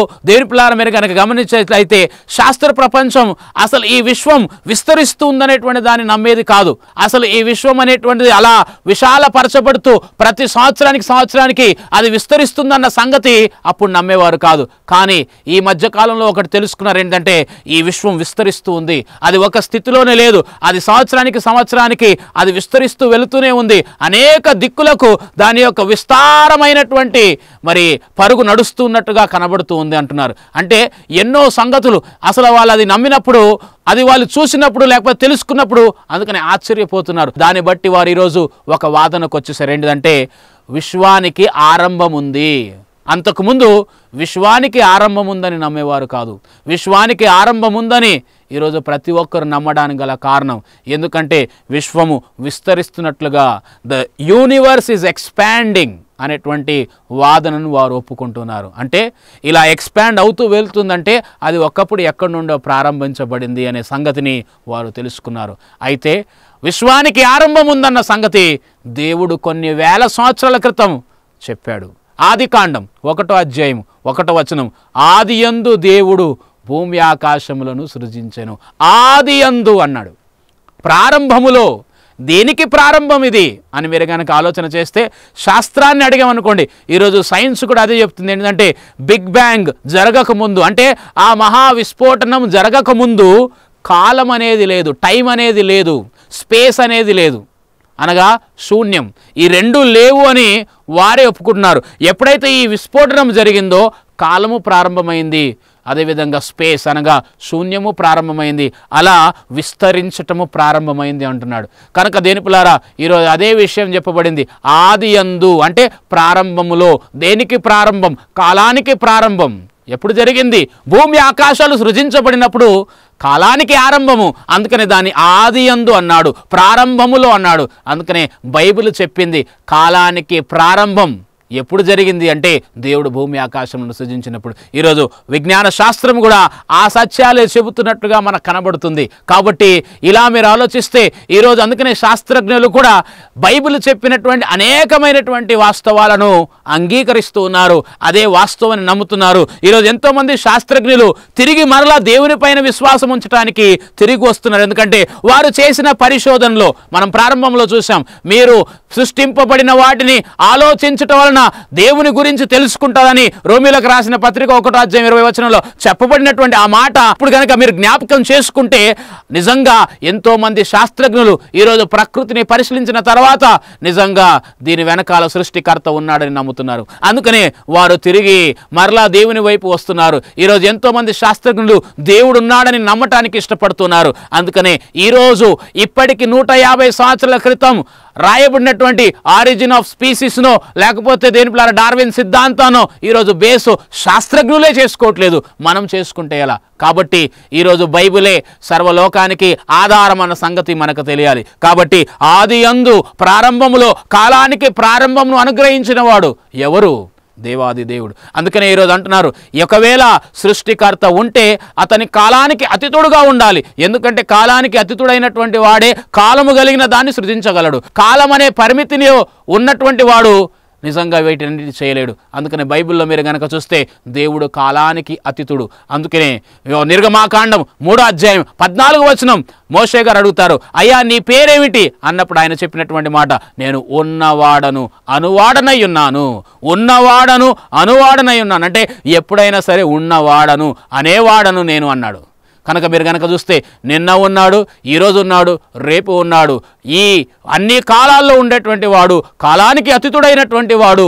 పిల్లల మీరు కనుక గమనించేట్లయితే శాస్త్ర ప్రపంచం అసలు ఈ విశ్వం విస్తరిస్తుందనేటువంటి దాన్ని నమ్మేది కాదు అసలు ఈ విశ్వం అనేటువంటిది అలా విశాలపరచబడుతూ ప్రతి సంవత్సరానికి సంవత్సరానికి అది విస్తరిస్తుందన్న సంగతి అప్పుడు నమ్మేవారు కాదు కానీ ఈ మధ్యకాలంలో ఒకటి తెలుసుకున్నారు ఏంటంటే ఈ విశ్వం విస్తరిస్తూ ఉంది అది ఒక స్థితిలోనే లేదు అది సంవత్సరానికి సంవత్సరానికి అది విస్తరిస్తూ వెళుతూనే ఉంది అనేక దిక్కులకు దాని యొక్క విస్తారమైనటువంటి మరి పరుగు నడుస్తున్నట్టుగా కనబడుతూ ఉంది అంటున్నారు అంటే ఎన్నో సంగతులు అసలు వాళ్ళు అది నమ్మినప్పుడు అది వాళ్ళు చూసినప్పుడు లేకపోతే తెలుసుకున్నప్పుడు అందుకని ఆశ్చర్యపోతున్నారు దాన్ని బట్టి వారు ఈరోజు ఒక వాదనకు వచ్చేసారు ఏంటిదంటే విశ్వానికి ఆరంభం ఉంది అంతకుముందు విశ్వానికి ఆరంభం ఉందని నమ్మేవారు కాదు విశ్వానికి ఆరంభం ఉందని ఈరోజు ప్రతి ఒక్కరు నమ్మడానికి గల కారణం ఎందుకంటే విశ్వము విస్తరిస్తున్నట్లుగా ద యూనివర్స్ ఈజ్ ఎక్స్పాండింగ్ అనేటువంటి వాదనను వారు ఒప్పుకుంటున్నారు అంటే ఇలా ఎక్స్పాండ్ అవుతూ వెళ్తుందంటే అది ఒకప్పుడు ఎక్కడి నుండో ప్రారంభించబడింది అనే సంగతిని వారు తెలుసుకున్నారు అయితే విశ్వానికి ఆరంభం ఉందన్న సంగతి దేవుడు కొన్ని వేల సంవత్సరాల క్రితం చెప్పాడు ఆది కాండం ఒకటో అధ్యాయం ఒకటో వచనం ఆది ఎందు దేవుడు భూమి ఆకాశములను సృజించెను ఆది ఎందు అన్నాడు ప్రారంభములో దేనికి ప్రారంభం ఇది అని మీరు కనుక ఆలోచన చేస్తే శాస్త్రాన్ని అడిగామనుకోండి ఈరోజు సైన్స్ కూడా అదే చెప్తుంది ఏంటంటే బిగ్ బ్యాంగ్ జరగకముందు అంటే ఆ మహా విస్ఫోటనం జరగకముందు కాలం అనేది లేదు టైం అనేది లేదు స్పేస్ అనేది లేదు అనగా శూన్యం ఈ రెండు లేవు అని వారే ఒప్పుకుంటున్నారు ఎప్పుడైతే ఈ విస్ఫోటనం జరిగిందో కాలము ప్రారంభమైంది అదేవిధంగా స్పేస్ అనగా శూన్యము ప్రారంభమైంది అలా విస్తరించటము ప్రారంభమైంది అంటున్నాడు కనుక దేని పులారా ఈరోజు అదే విషయం చెప్పబడింది ఆది అందు అంటే ప్రారంభములో దేనికి ప్రారంభం కాలానికి ప్రారంభం ఎప్పుడు జరిగింది భూమి ఆకాశాలు సృజించబడినప్పుడు కాలానికి ఆరంభము అందుకనే దాని ఆది అందు అన్నాడు ప్రారంభములో అన్నాడు అందుకనే బైబిల్ చెప్పింది కాలానికి ప్రారంభం ఎప్పుడు జరిగింది అంటే దేవుడు భూమి ఆకాశంను సృజించినప్పుడు ఈరోజు విజ్ఞాన శాస్త్రం కూడా ఆ సత్యాలే చెబుతున్నట్లుగా మనకు కనబడుతుంది కాబట్టి ఇలా మీరు ఆలోచిస్తే ఈరోజు అందుకనే శాస్త్రజ్ఞులు కూడా బైబిల్ చెప్పినటువంటి అనేకమైనటువంటి వాస్తవాలను అంగీకరిస్తూ ఉన్నారు అదే వాస్తవాన్ని నమ్ముతున్నారు ఈరోజు ఎంతోమంది శాస్త్రజ్ఞులు తిరిగి మరలా దేవుని పైన విశ్వాసం ఉంచడానికి తిరిగి వస్తున్నారు ఎందుకంటే వారు చేసిన పరిశోధనలో మనం ప్రారంభంలో చూసాం మీరు సృష్టింపబడిన వాటిని ఆలోచించటం వలన దేవుని గురించి తెలుసుకుంటుందని రోమిలకు రాసిన పత్రిక ఒకటో అధ్యాయం ఇరవై వచనంలో చెప్పబడినటువంటి ఆ మాట ఇప్పుడు కనుక మీరు జ్ఞాపకం చేసుకుంటే నిజంగా ఎంతోమంది శాస్త్రజ్ఞులు ఈరోజు ప్రకృతిని పరిశీలించిన తర్వాత నిజంగా దీని వెనకాల సృష్టికర్త ఉన్నాడని నమ్ముతున్నారు అందుకనే వారు తిరిగి మరలా దేవుని వైపు వస్తున్నారు ఈరోజు ఎంతోమంది శాస్త్రజ్ఞులు దేవుడు ఉన్నాడని నమ్మటానికి ఇష్టపడుతున్నారు అందుకనే ఈరోజు ఇప్పటికి నూట యాభై సంవత్సరాల క్రితం రాయబడినటువంటి ఆరిజిన్ ఆఫ్ స్పీసీస్ను లేకపోతే దేని పిల్లల డార్విన్ సిద్ధాంతానో ఈరోజు బేసు శాస్త్రజ్ఞులే చేసుకోవట్లేదు మనం చేసుకుంటే ఎలా కాబట్టి ఈరోజు బైబులే సర్వలోకానికి ఆధారం అన్న సంగతి మనకు తెలియాలి కాబట్టి ఆది అందు ప్రారంభములో కాలానికి ప్రారంభమును అనుగ్రహించిన వాడు ఎవరు దేవాది దేవుడు అందుకనే ఈరోజు అంటున్నారు ఒకవేళ సృష్టికర్త ఉంటే అతని కాలానికి అతిథుడుగా ఉండాలి ఎందుకంటే కాలానికి అతిథుడైనటువంటి వాడే కాలము కలిగిన దాన్ని సృజించగలడు కాలం అనే పరిమితిని ఉన్నటువంటి వాడు నిజంగా వీటిని చేయలేడు అందుకనే బైబిల్లో మీరు కనుక చూస్తే దేవుడు కాలానికి అతిథుడు అందుకనే నిర్గమాకాండం మూడో అధ్యాయం పద్నాలుగు వచనం మోషే గారు అడుగుతారు అయ్యా నీ పేరేమిటి అన్నప్పుడు ఆయన చెప్పినటువంటి మాట నేను ఉన్నవాడను అనువాడనై ఉన్నాను ఉన్నవాడను అనువాడనై ఉన్నాను అంటే ఎప్పుడైనా సరే ఉన్నవాడను అనేవాడను నేను అన్నాడు కనుక మీరు కనుక చూస్తే నిన్న ఉన్నాడు ఈరోజు ఉన్నాడు రేపు ఉన్నాడు ఈ అన్ని కాలాల్లో ఉండేటువంటి వాడు కాలానికి అతిథుడైనటువంటి వాడు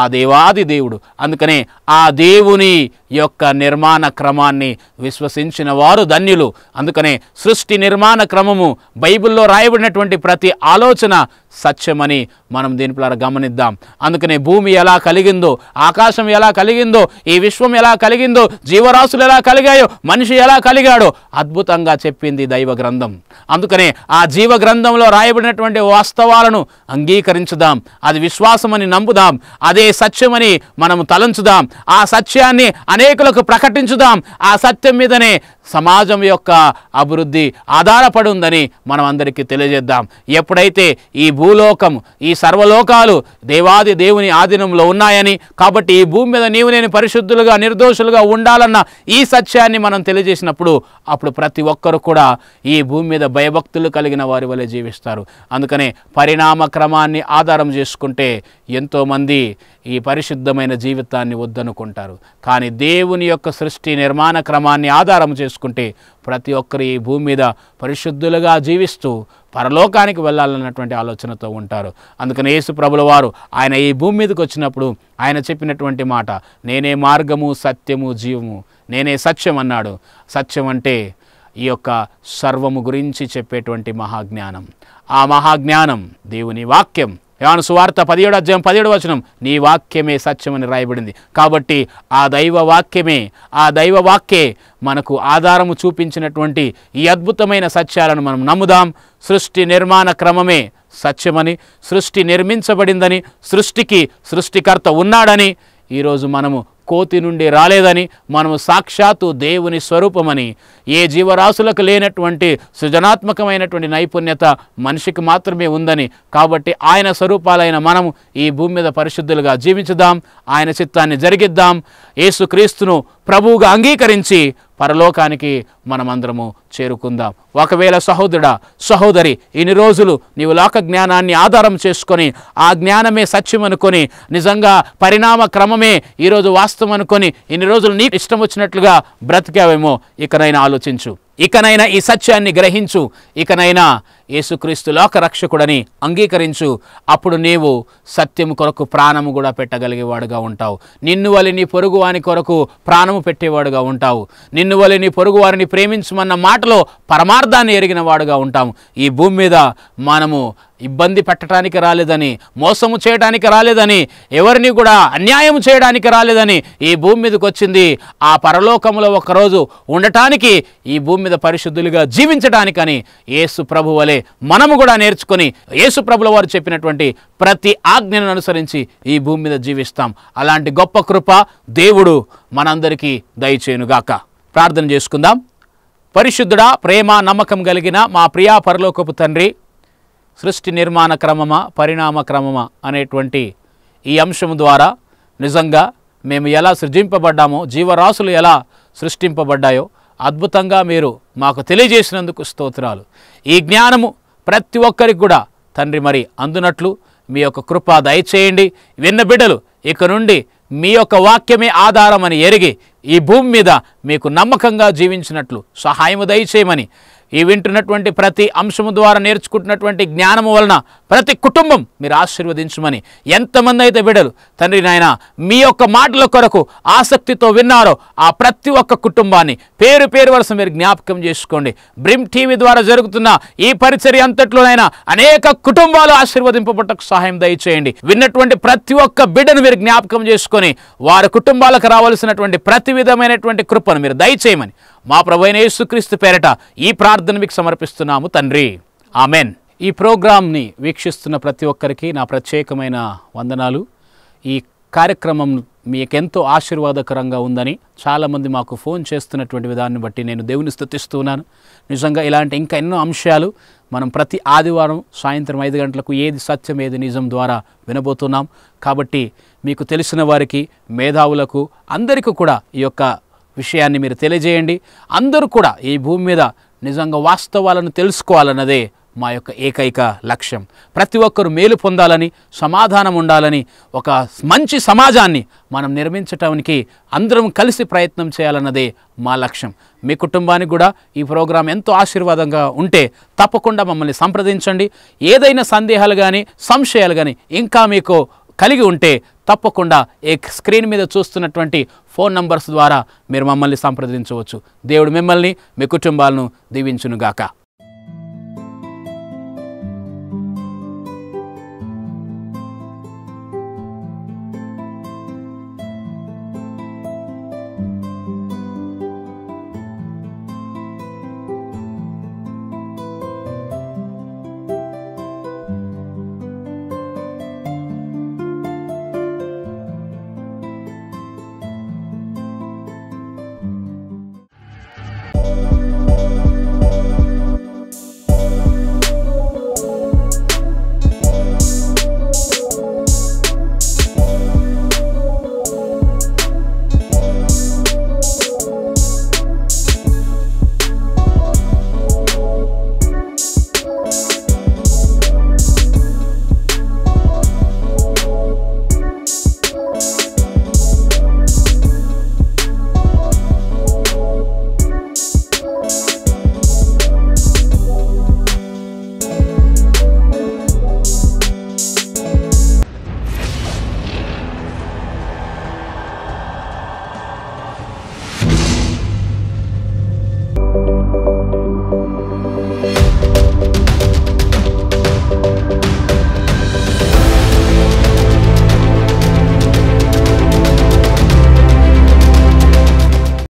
ఆ దేవాది దేవుడు అందుకనే ఆ దేవుని యొక్క నిర్మాణ క్రమాన్ని విశ్వసించిన వారు ధన్యులు అందుకనే సృష్టి నిర్మాణ క్రమము బైబిల్లో రాయబడినటువంటి ప్రతి ఆలోచన సత్యమని మనం దీనిపల గమనిద్దాం అందుకనే భూమి ఎలా కలిగిందో ఆకాశం ఎలా కలిగిందో ఈ విశ్వం ఎలా కలిగిందో జీవరాశులు ఎలా కలిగాయో మనిషి ఎలా కలిగాడో అద్భుతంగా చెప్పింది దైవ గ్రంథం అందుకనే ఆ జీవ గ్రంథంలో రాయబడినటువంటి వాస్తవాలను అంగీకరించుదాం అది విశ్వాసమని నమ్ముదాం అదే సత్యమని మనము తలంచుదాం ఆ సత్యాన్ని అనేకులకు ప్రకటించుదాం ఆ సత్యం మీదనే సమాజం యొక్క అభివృద్ధి ఆధారపడి ఉందని మనం అందరికీ తెలియజేద్దాం ఎప్పుడైతే ఈ భూలోకం ఈ సర్వలోకాలు దేవాది దేవుని ఆధీనంలో ఉన్నాయని కాబట్టి ఈ భూమి మీద నీవు నేను పరిశుద్ధులుగా నిర్దోషులుగా ఉండాలన్న ఈ సత్యాన్ని మనం తెలియజేసినప్పుడు అప్పుడు ప్రతి ఒక్కరు కూడా ఈ భూమి మీద భయభక్తులు కలిగిన వారి వలె జీవిస్తారు అందుకనే పరిణామ క్రమాన్ని ఆధారం చేసుకుంటే ఎంతోమంది ఈ పరిశుద్ధమైన జీవితాన్ని వద్దనుకుంటారు కానీ దేవుని యొక్క సృష్టి నిర్మాణ క్రమాన్ని ఆధారం చేసుకుంటారు చేసుకుంటే ప్రతి ఒక్కరు ఈ భూమి మీద పరిశుద్ధులుగా జీవిస్తూ పరలోకానికి వెళ్ళాలన్నటువంటి ఆలోచనతో ఉంటారు అందుకని యేసు ప్రభుల వారు ఆయన ఈ భూమి మీదకి వచ్చినప్పుడు ఆయన చెప్పినటువంటి మాట నేనే మార్గము సత్యము జీవము నేనే సత్యం అన్నాడు సత్యం అంటే ఈ యొక్క సర్వము గురించి చెప్పేటువంటి మహాజ్ఞానం ఆ మహాజ్ఞానం దేవుని వాక్యం యోను సువార్త పదిహేడు అధ్యాయం పదిహేడు వచనం నీ వాక్యమే సత్యమని రాయబడింది కాబట్టి ఆ దైవ వాక్యమే ఆ దైవ వాక్యే మనకు ఆధారము చూపించినటువంటి ఈ అద్భుతమైన సత్యాలను మనం నమ్ముదాం సృష్టి నిర్మాణ క్రమమే సత్యమని సృష్టి నిర్మించబడిందని సృష్టికి సృష్టికర్త ఉన్నాడని ఈరోజు మనము కోతి నుండి రాలేదని మనము సాక్షాత్తు దేవుని స్వరూపమని ఏ జీవరాశులకు లేనటువంటి సృజనాత్మకమైనటువంటి నైపుణ్యత మనిషికి మాత్రమే ఉందని కాబట్టి ఆయన స్వరూపాలైన మనము ఈ భూమి మీద పరిశుద్ధులుగా జీవించుదాం ఆయన చిత్తాన్ని జరిగిద్దాం యేసుక్రీస్తును ప్రభువుగా అంగీకరించి పరలోకానికి మనమందరము చేరుకుందాం ఒకవేళ సహోదరుడ సహోదరి ఇన్ని రోజులు నీవు లోక జ్ఞానాన్ని ఆధారం చేసుకొని ఆ జ్ఞానమే సత్యం అనుకొని నిజంగా పరిణామ క్రమమే ఈరోజు వాస్తవం అనుకొని ఇన్ని రోజులు నీకు ఇష్టం వచ్చినట్లుగా బ్రతికావేమో ఇకనైనా ఆలోచించు ఇకనైనా ఈ సత్యాన్ని గ్రహించు ఇకనైనా యేసుక్రీస్తు లోక రక్షకుడని అంగీకరించు అప్పుడు నీవు సత్యం కొరకు ప్రాణము కూడా పెట్టగలిగేవాడుగా ఉంటావు నిన్ను వలి నీ వాని కొరకు ప్రాణము పెట్టేవాడుగా ఉంటావు నిన్ను వలి నీ పొరుగువారిని ప్రేమించమన్న మాటలో పరమార్థాన్ని ఎరిగిన వాడుగా ఉంటాము ఈ భూమి మీద మనము ఇబ్బంది పెట్టడానికి రాలేదని మోసము చేయడానికి రాలేదని ఎవరిని కూడా అన్యాయం చేయడానికి రాలేదని ఈ భూమి మీదకి వచ్చింది ఆ పరలోకంలో ఒకరోజు ఉండటానికి ఈ భూమి మీద పరిశుద్ధులుగా జీవించడానికని ఏసు ప్రభు వలె మనము కూడా నేర్చుకొని యేసుప్రభుల వారు చెప్పినటువంటి ప్రతి ఆజ్ఞను అనుసరించి ఈ భూమి మీద జీవిస్తాం అలాంటి గొప్ప కృప దేవుడు మనందరికీ దయచేయునుగాక ప్రార్థన చేసుకుందాం పరిశుద్ధుడా ప్రేమ నమ్మకం కలిగిన మా ప్రియా పరలోకపు తండ్రి సృష్టి నిర్మాణ క్రమమా పరిణామ క్రమమా అనేటువంటి ఈ అంశం ద్వారా నిజంగా మేము ఎలా సృజింపబడ్డామో జీవరాశులు ఎలా సృష్టింపబడ్డాయో అద్భుతంగా మీరు మాకు తెలియజేసినందుకు స్తోత్రాలు ఈ జ్ఞానము ప్రతి ఒక్కరికి కూడా తండ్రి మరి అందునట్లు మీ యొక్క కృప దయచేయండి విన్న బిడ్డలు ఇక నుండి మీ యొక్క వాక్యమే ఆధారం అని ఎరిగి ఈ భూమి మీద మీకు నమ్మకంగా జీవించినట్లు సహాయము దయచేయమని ఈ వింటున్నటువంటి ప్రతి అంశము ద్వారా నేర్చుకుంటున్నటువంటి జ్ఞానము వలన ప్రతి కుటుంబం మీరు ఆశీర్వదించమని ఎంతమంది అయితే బిడ్డలు తండ్రి నాయన మీ యొక్క మాటల కొరకు ఆసక్తితో విన్నారో ఆ ప్రతి ఒక్క కుటుంబాన్ని పేరు పేరు వరుస మీరు జ్ఞాపకం చేసుకోండి బ్రిమ్ టీవీ ద్వారా జరుగుతున్న ఈ పరిచర్ అంతట్లోనైనా అనేక కుటుంబాలు ఆశీర్వదింపబట్టకు సహాయం దయచేయండి విన్నటువంటి ప్రతి ఒక్క బిడ్డను మీరు జ్ఞాపకం చేసుకొని వారి కుటుంబాలకు రావాల్సినటువంటి ప్రతి విధమైనటువంటి కృపను మీరు దయచేయమని మా ప్రభైన యేసుక్రీస్తు పేరట ఈ ప్రార్థన మీకు సమర్పిస్తున్నాము తండ్రి ఆమెన్ ఈ ప్రోగ్రామ్ని వీక్షిస్తున్న ప్రతి ఒక్కరికి నా ప్రత్యేకమైన వందనాలు ఈ కార్యక్రమం మీకెంతో ఆశీర్వాదకరంగా ఉందని చాలామంది మాకు ఫోన్ చేస్తున్నటువంటి విధాన్ని బట్టి నేను దేవుని స్థుతిస్తున్నాను నిజంగా ఇలాంటి ఇంకా ఎన్నో అంశాలు మనం ప్రతి ఆదివారం సాయంత్రం ఐదు గంటలకు ఏది సత్యం ఏది నిజం ద్వారా వినబోతున్నాం కాబట్టి మీకు తెలిసిన వారికి మేధావులకు అందరికీ కూడా ఈ యొక్క విషయాన్ని మీరు తెలియజేయండి అందరూ కూడా ఈ భూమి మీద నిజంగా వాస్తవాలను తెలుసుకోవాలన్నదే మా యొక్క ఏకైక లక్ష్యం ప్రతి ఒక్కరు మేలు పొందాలని సమాధానం ఉండాలని ఒక మంచి సమాజాన్ని మనం నిర్మించటానికి అందరం కలిసి ప్రయత్నం చేయాలన్నదే మా లక్ష్యం మీ కుటుంబానికి కూడా ఈ ప్రోగ్రాం ఎంతో ఆశీర్వాదంగా ఉంటే తప్పకుండా మమ్మల్ని సంప్రదించండి ఏదైనా సందేహాలు కానీ సంశయాలు కానీ ఇంకా మీకు కలిగి ఉంటే తప్పకుండా ఏ స్క్రీన్ మీద చూస్తున్నటువంటి ఫోన్ నంబర్స్ ద్వారా మీరు మమ్మల్ని సంప్రదించవచ్చు దేవుడు మిమ్మల్ని మీ కుటుంబాలను దీవించునుగాక